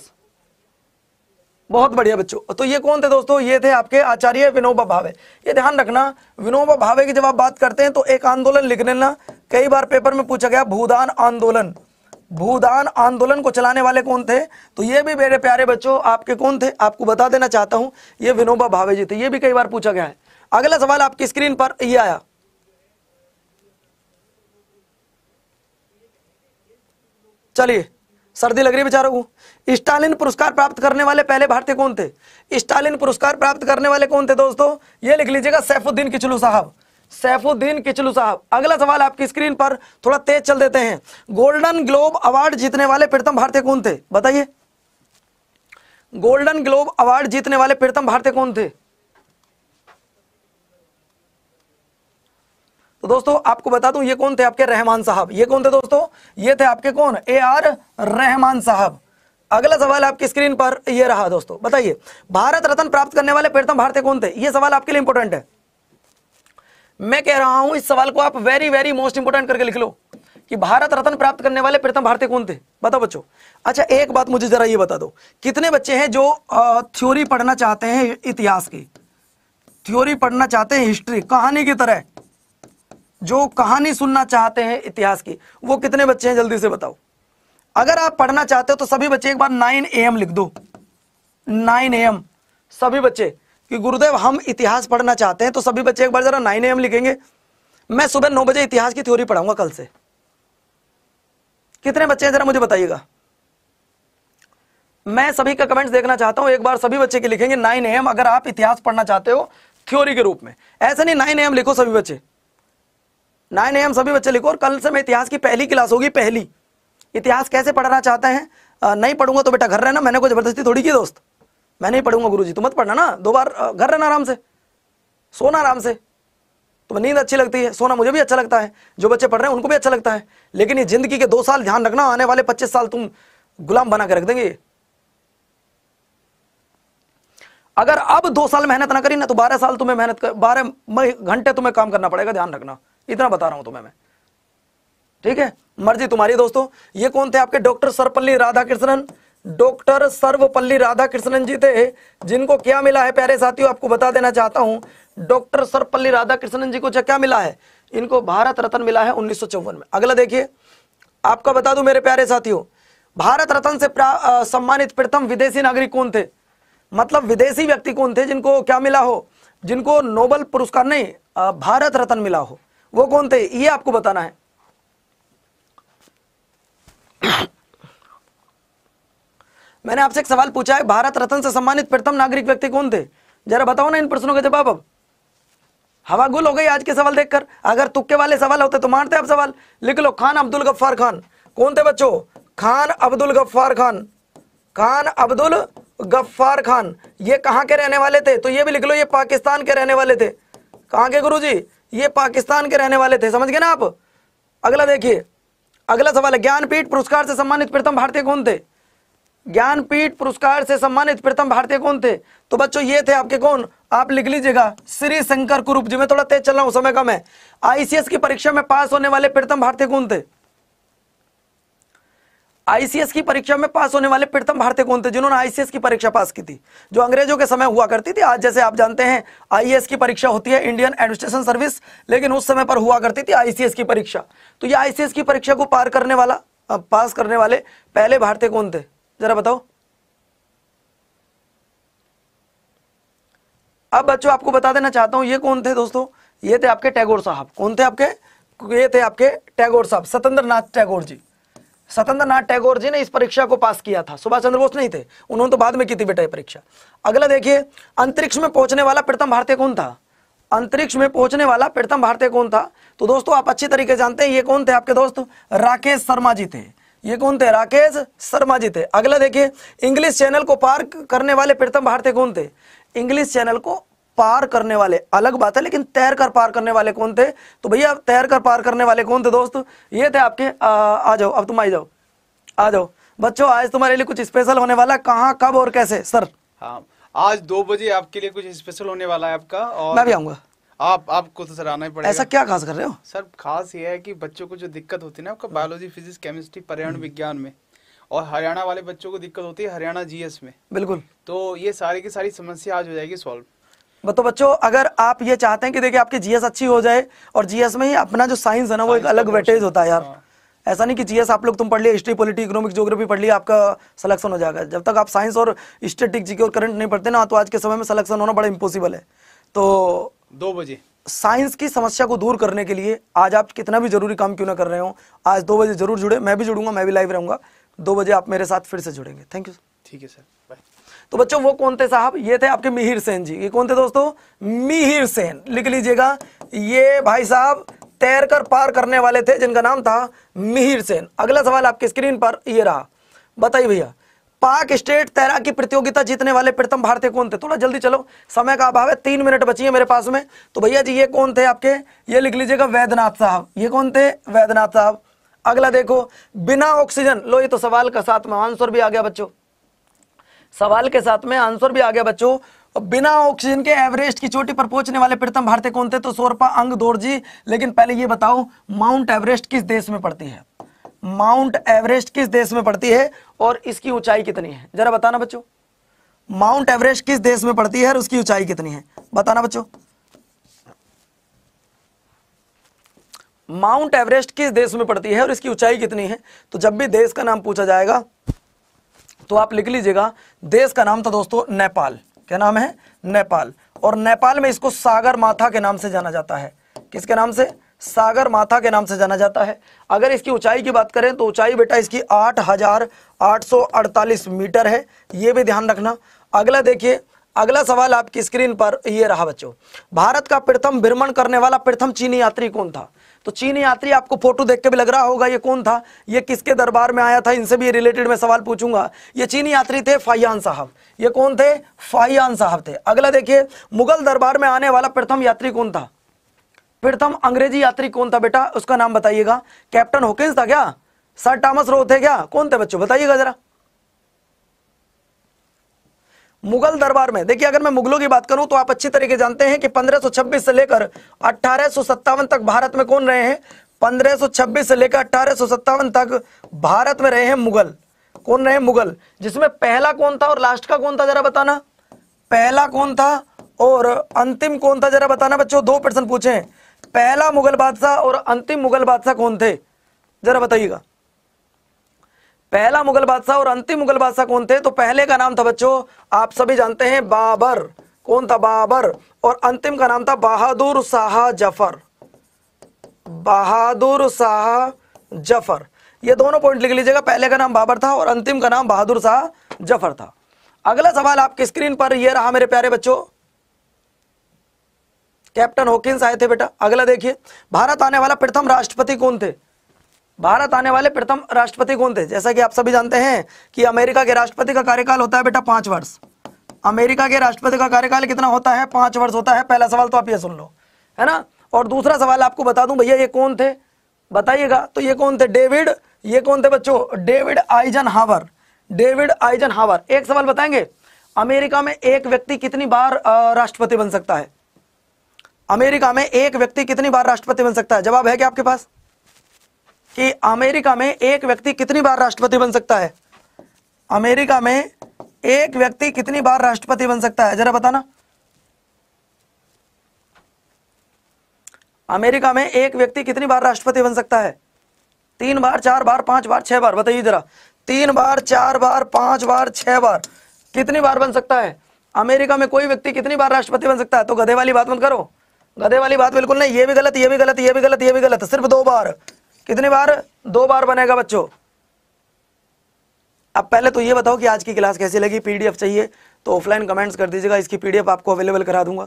बहुत बढ़िया बच्चों तो ये कौन थे दोस्तों ये थे आपके आचार्य विनोबा भावे ये ध्यान रखना विनोबा भावे की जब आप बात करते हैं तो एक आंदोलन लिख लेना कई बार पेपर में पूछा गया भूदान आंदोलन भूदान आंदोलन को चलाने वाले कौन थे तो ये भी मेरे प्यारे बच्चों आपके कौन थे आपको बता देना चाहता हूं ये विनोबा भावे जी थे ये भी कई बार पूछा गया है अगला सवाल आपकी स्क्रीन पर ये आया चलिए सर्दी लग रही है बेचारों को स्टालिन पुरस्कार प्राप्त करने वाले पहले भारतीय कौन थे स्टालिन पुरस्कार प्राप्त करने वाले कौन थे दोस्तों ये लिख लीजिएगा सैफुद्दीन किचलू साहब सैफुद्दीन किचलू साहब अगला सवाल आपकी स्क्रीन पर थोड़ा तेज चल देते हैं गोल्डन ग्लोब अवार्ड जीतने वाले प्रथम भारतीय कौन थे बताइए गोल्डन ग्लोब अवार्ड जीतने वाले प्रथम भारतीय कौन थे तो दोस्तों आपको बता दूं ये कौन थे आपके रहमान साहब ये कौन थे दोस्तों ये थे आपके कौन ए आर रहमान साहब अगला सवाल आपकी स्क्रीन पर ये रहा दोस्तों बताइए भारत रत्न प्राप्त करने वाले प्रथम भारतीय कौन थे ये सवाल आपके लिए इंपॉर्टेंट है मैं कह रहा हूं इस सवाल को आप वेरी वेरी मोस्ट इंपोर्टेंट करके लिख लो कि भारत रत्न प्राप्त करने वाले प्रथम भारतीय कौन थे बताओ बच्चों अच्छा एक बात मुझे जरा ये बता दो कितने बच्चे हैं जो थ्योरी पढ़ना चाहते हैं इतिहास की थ्योरी पढ़ना चाहते हैं हिस्ट्री कहानी की तरह जो कहानी सुनना चाहते हैं इतिहास की वो कितने बच्चे हैं जल्दी से बताओ अगर आप पढ़ना चाहते हो तो सभी बच्चे एक बार नाइन ए लिख दो नाइन ए सभी बच्चे कि गुरुदेव हम इतिहास पढ़ना चाहते हैं तो सभी बच्चे एक बार जरा नाइन एम लिखेंगे मैं सुबह नौ बजे इतिहास की थ्योरी पढ़ाऊंगा कल से कितने बच्चे हैं जरा मुझे बताइएगा मैं सभी का कमेंट्स देखना चाहता हूं एक बार सभी बच्चे के लिखेंगे नाइन एम अगर आप इतिहास पढ़ना चाहते हो थ्योरी के रूप में ऐसे नहीं नाइन एम लिखो सभी बच्चे नाइन एम सभी बच्चे लिखो और कल से मैं इतिहास की पहली क्लास होगी पहली इतिहास कैसे पढ़ना चाहते हैं नहीं पढ़ूंगा तो बेटा घर रहना मैंने कोई जबरदस्ती थोड़ी की दोस्त मैं नहीं पढ़ूंगा गुरु जी तो मत पढ़ना ना दो बार घर रहना आराम से सोना आराम से तुम्हें नींद अच्छी लगती है सोना मुझे भी अच्छा लगता है जो बच्चे पढ़ रहे हैं उनको भी अच्छा लगता है लेकिन ये जिंदगी के दो साल ध्यान रखना आने वाले पच्चीस साल तुम गुलाम बना के रख देंगे अगर अब दो साल मेहनत ना करी ना तो बारह साल तुम्हें मेहनत कर बारह घंटे तुम्हें काम करना पड़ेगा ध्यान रखना इतना बता रहा हूं तुम्हें मैं ठीक है मर्जी तुम्हारी दोस्तों ये कौन थे आपके डॉक्टर सरपल्ली राधाकृष्णन डॉक्टर सर्वपल्ली राधाकृष्णन जी थे जिनको क्या मिला है प्यारे साथियों आपको बता देना चाहता हूं डॉक्टर सर्वपल्ली राधाकृष्णन जी को क्या मिला है इनको भारत रत्न मिला है उन्नीस में अगला देखिए आपका बता दू मेरे प्यारे साथियों भारत रत्न से आ, सम्मानित प्रथम विदेशी नागरिक कौन थे मतलब विदेशी व्यक्ति कौन थे जिनको क्या मिला हो जिनको नोबल पुरस्कार नहीं भारत रत्न मिला हो वो कौन थे ये आपको बताना है मैंने आपसे एक सवाल पूछा है भारत रत्न से सम्मानित प्रथम नागरिक व्यक्ति कौन थे जरा बताओ ना इन प्रश्नों के जवाब अब हवा गुल हो गई आज के सवाल देखकर अगर तुक्के वाले सवाल होते तो मारते आप सवाल लिख लो खान अब्दुल गफ्फार खान कौन थे बच्चों खान अब्दुल गफ्फार खान खान अब्दुल गफ्फार खान ये कहाँ के रहने वाले थे तो ये भी लिख लो ये पाकिस्तान के रहने वाले थे कहाँ के गुरु जी ये पाकिस्तान के रहने वाले थे समझ गए ना आप अगला देखिए अगला सवाल है ज्ञानपीठ पुरस्कार से सम्मानित प्रथम भारतीय कौन थे ज्ञानपीठ पुरस्कार से सम्मानित प्रथम भारतीय कौन थे तो बच्चों ये थे आपके कौन आप लिख लीजिएगा श्री शंकर कुरूप जी मैं थोड़ा तेज चल रहा हूं समय कम है आईसीएस की परीक्षा में पास होने वाले प्रथम भारतीय कौन थे आईसीएस की परीक्षा में पास होने वाले प्रथम भारतीय कौन थे जिन्होंने आईसीएस की परीक्षा पास की थी जो अंग्रेजों के समय हुआ करती थी आज जैसे आप जानते हैं आईएएस e की परीक्षा होती है इंडियन एडमिनिस्ट्रेशन सर्विस लेकिन उस समय पर हुआ करती थी आईसीएस की परीक्षा तो ये आईसीएस की परीक्षा को पार करने वाला पास करने वाले पहले भारतीय कौन थे जरा बताओ अब बच्चों आपको बता देना चाहता हूं ये कौन थे दोस्तों ये थे आपके टैगोर साहब कौन थे आपके ये थे आपके टैगोर साहब सतेंद्र टैगोर जी सतेंद्र टैगोर जी ने इस परीक्षा को पास किया था सुभाष चंद्र बोस नहीं थे उन्होंने तो बाद में की थी बेटा ये परीक्षा अगला देखिए अंतरिक्ष में पहुंचने वाला प्रथम भारतीय कौन था अंतरिक्ष में पहुंचने वाला प्रथम भारतीय कौन था तो दोस्तों आप अच्छी तरीके जानते हैं ये कौन थे आपके दोस्त राकेश शर्मा जी थे ये कौन थे राकेश शर्मा जी थे अगला देखिए इंग्लिश चैनल को पार करने वाले प्रथम भारतीय कौन थे इंग्लिश चैनल को पार करने वाले अलग बात है लेकिन तैर कर पार करने वाले कौन थे तो भैया तैर कर पार करने वाले कौन थे दोस्त ये थे आपके आ, आ जाओ अब तुम आ जाओ आ जाओ बच्चों आज तुम्हारे लिए कुछ स्पेशल होने वाला है कहाँ कब और कैसे सर हाँ आज दो बजे आपके लिए कुछ स्पेशल होने वाला है आपका और मैं भी आऊंगा आप आपको तो सर आना ही पड़ेगा ऐसा क्या खास कर रहे हो सर खास ये है कि बच्चों को जो दिक्कत होती है ना आपका बायोलॉजी फिजिक्स केमिस्ट्री पर्यावरण हम्म। विज्ञान में और हरियाणा वाले बच्चों को दिक्कत होती है हरियाणा जीएस में बिल्कुल तो ये सारी की सारी समस्या आज हो जाएगी सॉल्व बताओ बच्चों अगर आप ये चाहते हैं कि देखिए आपकी जीएस अच्छी हो जाए और जीएस में ही अपना जो साइंस है ना वो एक अलग वेटेज होता है यार हाँ। ऐसा नहीं कि जीएस आप लोग तुम पढ़ लिए हिस्ट्री पॉलिटी इकोनॉमिक ज्योग्राफी पढ़ लिया आपका सिलेक्शन हो जाएगा जब तक आप साइंस और स्टेटिक जीके और करंट नहीं पढ़ते ना तो आज के समय में सिलेक्शन होना बड़ा इम्पोसिबल है तो दो बजे साइंस की समस्या को दूर करने के लिए आज आप कितना भी जरूरी काम क्यों ना कर रहे हो आज दो बजे जरूर जुड़े मैं भी जुड़ूंगा मैं भी लाइव रहूंगा दो बजे आप मेरे साथ फिर से जुड़ेंगे थैंक यू ठीक है सर तो बच्चों वो कौन थे साहब ये थे आपके मिहिर सेन जी ये कौन थे दोस्तों मिहिर सेन लिख लीजिएगा ये भाई साहब तैर कर पार करने वाले थे जिनका नाम था मिहिर सेन अगला सवाल आपके स्क्रीन पर ये रहा बताइए भैया पाक स्टेट तैराकी प्रतियोगिता जीतने वाले प्रथम भारतीय कौन थे थोड़ा जल्दी चलो समय का अभाव है तीन मिनट बची है मेरे पास में तो भैया जी ये कौन थे आपके ये लिख लीजिएगा वैद्यनाथ साहब ये कौन थे वैद्यनाथ साहब अगला देखो बिना ऑक्सीजन लो ये तो सवाल का साथ में आंसर भी आ गया बच्चों सवाल के साथ में आंसर भी आ गया बच्चों और बिना ऑक्सीजन के एवरेस्ट की चोटी पर पहुंचने वाले प्रथम भारतीय कौन थे तो सोरपा अंग दौर जी लेकिन पहले ये बताओ माउंट एवरेस्ट किस देश में पड़ती है माउंट एवरेस्ट किस देश में पड़ती है और इसकी ऊंचाई कितनी है जरा बताना बच्चों माउंट एवरेस्ट किस देश में पड़ती है और उसकी ऊंचाई कितनी है बताना बच्चों माउंट एवरेस्ट किस देश में पड़ती है और इसकी ऊंचाई कितनी है तो जब भी देश का नाम पूछा जाएगा तो आप लिख लीजिएगा देश का नाम था दोस्तों नेपाल क्या नाम है नेपाल और नेपाल में इसको सागर माथा के नाम से जाना जाता है किसके नाम से सागर माथा के नाम से जाना जाता है अगर इसकी ऊंचाई की बात करें तो ऊंचाई बेटा इसकी 8,848 मीटर है ये भी ध्यान रखना अगला देखिए अगला सवाल आपकी स्क्रीन पर ये रहा बच्चों भारत का प्रथम भ्रमण करने वाला प्रथम चीनी यात्री कौन था तो चीनी यात्री आपको फोटो देख के भी लग रहा होगा ये कौन था ये किसके दरबार में आया था इनसे भी रिलेटेड में सवाल पूछूंगा ये चीनी यात्री थे फाइयान साहब ये कौन थे फाइयान साहब थे अगला देखिए मुगल दरबार में आने वाला प्रथम यात्री कौन था प्रथम तो अंग्रेजी यात्री कौन था बेटा उसका नाम बताइएगा कैप्टन होकिंस था क्या सर टॉमस रो थे क्या कौन थे बच्चों बताइएगा जरा मुगल दरबार में देखिए अगर मैं मुगलों की बात करूं तो आप अच्छी तरीके जानते हैं कि 1526 से लेकर अठारह तक भारत में कौन रहे हैं 1526 से लेकर अठारह तक भारत में रहे हैं मुगल कौन रहे हैं मुगल जिसमें पहला कौन था और लास्ट का कौन था जरा बताना पहला कौन था और अंतिम कौन था जरा बताना बच्चों दो प्रश्न पूछे हैं पहला मुगल बादशाह और अंतिम मुगल बादशाह कौन थे जरा बताइएगा पहला मुगल बादशाह और अंतिम मुगल बादशाह कौन थे तो पहले का नाम था बच्चों आप सभी जानते हैं बाबर कौन था बाबर और अंतिम का नाम था बहादुर शाह जफर बहादुर शाह जफर ये दोनों पॉइंट लिख लीजिएगा पहले का नाम बाबर था और अंतिम का नाम बहादुर शाह जफर था अगला सवाल आपकी स्क्रीन पर यह रहा मेरे प्यारे बच्चों कैप्टन होकिंस आए थे बेटा अगला देखिए भारत आने वाला प्रथम राष्ट्रपति कौन थे भारत आने वाले प्रथम राष्ट्रपति कौन थे जैसा कि आप सभी जानते हैं कि अमेरिका के राष्ट्रपति का कार्यकाल होता है बेटा पांच वर्ष अमेरिका के राष्ट्रपति का कार्यकाल कितना होता है पांच वर्ष होता है पहला सवाल तो आप ये सुन लो है ना और दूसरा सवाल आपको बता दूं भैया ये कौन थे बताइएगा तो ये कौन थे डेविड ये कौन थे बच्चों David Eisenhower David Eisenhower एक सवाल बताएंगे अमेरिका में एक व्यक्ति कितनी बार राष्ट्रपति बन सकता है अमेरिका में एक व्यक्ति कितनी बार राष्ट्रपति बन सकता है जवाब है क्या आपके पास कि अमेरिका में एक व्यक्ति कितनी बार राष्ट्रपति बन सकता है अमेरिका में एक व्यक्ति कितनी बार राष्ट्रपति बन सकता है जरा बताना अमेरिका में एक व्यक्ति कितनी बार राष्ट्रपति बन सकता है तीन बार चार बार पांच बार छह बार बताइए जरा तीन बार चार बार पांच बार छह बार कितनी बार बन सकता है अमेरिका में कोई व्यक्ति कितनी बार राष्ट्रपति बन सकता है तो गधे वाली बात मत करो गधे वाली बात बिल्कुल नहीं ये भी गलत ये भी गलत ये भी गलत ये भी गलत सिर्फ दो बार कितनी बार दो बार बनेगा बच्चों अब पहले तो ये बताओ कि आज की क्लास कैसी लगी पीडीएफ चाहिए तो ऑफलाइन कमेंट्स कर दीजिएगा इसकी पीडीएफ आपको अवेलेबल करा दूंगा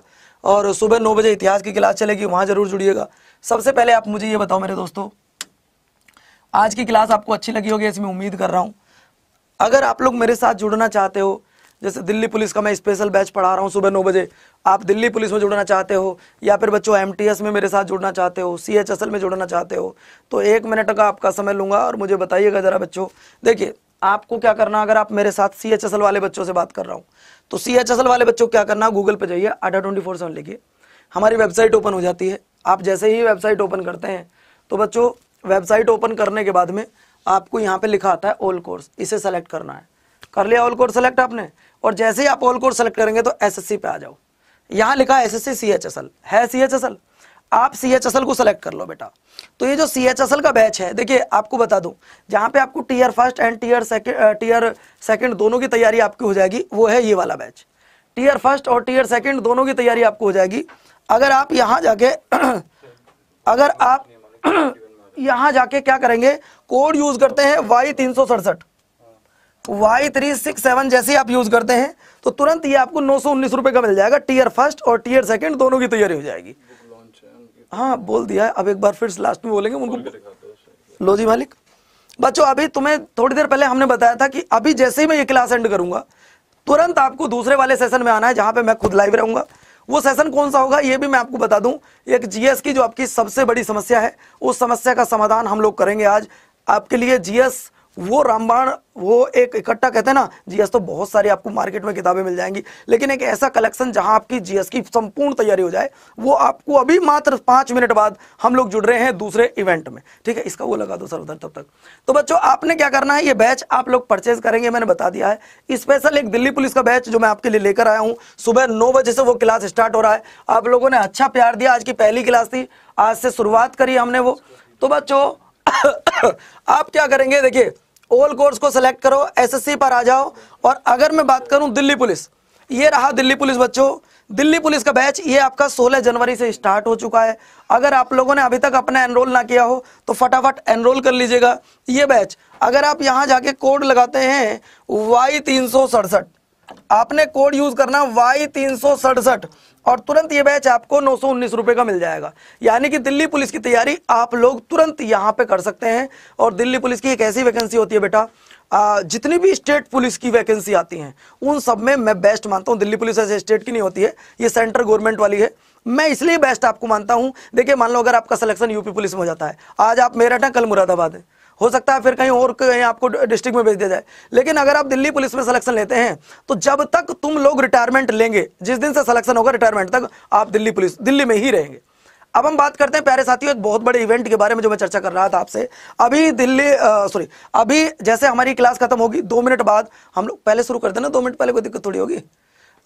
और सुबह नौ बजे इतिहास की क्लास चलेगी वहां जरूर जुड़िएगा सबसे पहले आप मुझे ये बताओ मेरे दोस्तों आज की क्लास आपको अच्छी लगी होगी इसमें उम्मीद कर रहा हूँ अगर आप लोग मेरे साथ जुड़ना चाहते हो जैसे दिल्ली पुलिस का मैं स्पेशल बैच पढ़ा रहा हूँ सुबह नौ बजे आप दिल्ली पुलिस में जुड़ना चाहते हो या फिर बच्चों एम में मेरे साथ जुड़ना चाहते हो सी में जुड़ना चाहते हो तो एक मिनट का आपका समय लूँगा और मुझे बताइएगा ज़रा बच्चों देखिए आपको क्या करना अगर आप मेरे साथ सी वाले बच्चों से बात कर रहा हूँ तो सी वाले बच्चों क्या करना गूगल पर जाइए आटा ट्वेंटी फोर सेवन लिखिए हमारी वेबसाइट ओपन हो जाती है आप जैसे ही वेबसाइट ओपन करते हैं तो बच्चों वेबसाइट ओपन करने के बाद में आपको यहाँ पर लिखा आता है ऑल कोर्स इसे सेलेक्ट करना है कर लिया ऑल कोर्स सेलेक्ट आपने और जैसे ही आप ऑल कोर्स सेलेक्ट करेंगे तो सी पे आ जाओ यहां लिखा है एस एस है सी आप सी को सेलेक्ट कर लो बेटा तो ये जो सी का बैच है देखिए आपको बता दूं जहां पे आपको tier first and tier second tier second दोनों की तैयारी आपकी हो जाएगी वो है ये वाला बैच टीयर फर्स्ट और टीयर सेकंड दोनों की तैयारी आपको हो जाएगी अगर आप यहां जाके अगर आप यहां जाके क्या करेंगे कोड यूज करते हैं वाई तीन सौ सड़सठ जैसे आप यूज करते हैं तो तुरंत ये आपको नौ सौ उन्नीस रुपये का मिल जाएगा टीयर फर्स्ट और टीयर सेकंड दोनों की तैयारी हो जाएगी हाँ बोल दिया है अब एक बार फिर लास्ट में बोलेंगे उनको लो जी मालिक बच्चों अभी तुम्हें थोड़ी देर पहले हमने बताया था कि अभी जैसे ही मैं ये क्लास एंड करूंगा तुरंत आपको दूसरे वाले सेशन में आना है जहां पे मैं खुद लाइव रहूंगा वो सेशन कौन सा होगा ये भी मैं आपको बता दूं एक जीएस की जो आपकी सबसे बड़ी समस्या है उस समस्या का समाधान हम लोग करेंगे आज आपके लिए जीएस वो रामबाण वो एक इकट्ठा कहते हैं ना जीएस तो बहुत सारी आपको मार्केट में किताबें मिल जाएंगी लेकिन एक ऐसा कलेक्शन जहां आपकी जीएस की संपूर्ण तैयारी हो जाए वो आपको अभी मात्र पांच मिनट बाद हम लोग जुड़ रहे हैं दूसरे इवेंट में ठीक है इसका वो लगा दो सर उधर तब तक तो बच्चों आपने क्या करना है ये बैच आप लोग परचेज करेंगे मैंने बता दिया है स्पेशल एक दिल्ली पुलिस का बैच जो मैं आपके लिए लेकर आया हूँ सुबह नौ बजे से वो क्लास स्टार्ट हो रहा है आप लोगों ने अच्छा प्यार दिया आज की पहली क्लास थी आज से शुरुआत करी हमने वो तो बच्चों आप क्या करेंगे देखिए ओवल कोर्स को सिलेक्ट करो एसएससी पर आ जाओ और अगर मैं बात करूं दिल्ली पुलिस ये रहा दिल्ली पुलिस बच्चों दिल्ली पुलिस का बैच ये आपका 16 जनवरी से स्टार्ट हो चुका है अगर आप लोगों ने अभी तक अपना एनरोल ना किया हो तो फटाफट एनरोल कर लीजिएगा ये बैच अगर आप यहाँ जाके कोड लगाते हैं वाई तीन सौ सड़सठ आपने कोड यूज करना वाई तीन सौ सड़सठ और तुरंत ये बैच आपको नौ सौ उन्नीस रुपए का मिल जाएगा यानी कि दिल्ली पुलिस की तैयारी आप लोग तुरंत यहां पे कर सकते हैं और दिल्ली पुलिस की एक ऐसी वैकेंसी होती है बेटा जितनी भी स्टेट पुलिस की वैकेंसी आती हैं उन सब में मैं बेस्ट मानता हूं दिल्ली पुलिस ऐसे स्टेट की नहीं होती है ये सेंट्रल गवर्नमेंट वाली है मैं इसलिए बेस्ट आपको मानता हूं देखिए मान लो अगर आपका सिलेक्शन यूपी पुलिस में हो जाता है आज आप मेरठ हैं कल मुरादाबाद है हो सकता है फिर कहीं और कहीं आपको डिस्ट्रिक्ट में भेज दिया जाए लेकिन अगर आप दिल्ली पुलिस में सिलेक्शन लेते हैं तो जब तक तुम लोग रिटायरमेंट लेंगे जिस दिन से सिलेक्शन होगा रिटायरमेंट तक आप दिल्ली पुलिस दिल्ली में ही रहेंगे अब हम बात करते हैं प्यारे साथियों एक बहुत बड़े इवेंट के बारे में जो मैं चर्चा कर रहा था आपसे अभी दिल्ली सॉरी अभी जैसे हमारी क्लास खत्म होगी दो मिनट बाद हम लोग पहले शुरू करते ना दो मिनट पहले कोई दिक्कत थोड़ी होगी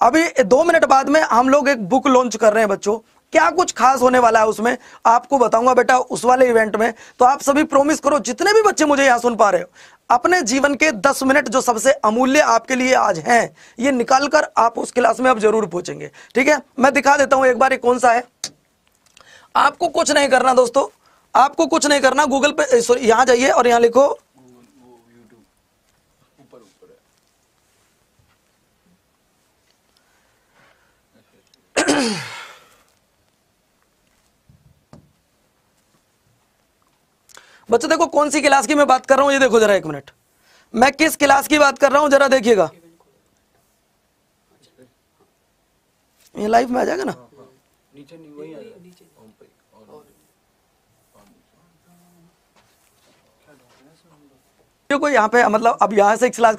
अभी दो मिनट बाद में हम लोग एक बुक लॉन्च कर रहे हैं बच्चों क्या कुछ खास होने वाला है उसमें आपको बताऊंगा बेटा उस वाले इवेंट में तो आप सभी प्रोमिस करो जितने भी बच्चे मुझे यहां सुन पा रहे हो अपने जीवन के 10 मिनट जो सबसे अमूल्य आपके लिए आज हैं ये निकालकर आप उस क्लास में अब जरूर पहुंचेंगे ठीक है मैं दिखा देता हूं एक बार ये कौन सा है आपको कुछ नहीं करना दोस्तों आपको कुछ नहीं करना गूगल पे सॉरी यहां जाइए और यहां लिखो उपर, बच्चों देखो कौन सी क्लास की मैं बात कर रहा हूँ ये देखो जरा एक मिनट मैं किस क्लास की बात कर रहा हूं जरा देखिएगा ये लाइफ में आ जाएगा ना नीचे नहीं नीचे कोई यहाँ पे मतलब अब यहाँ से क्लास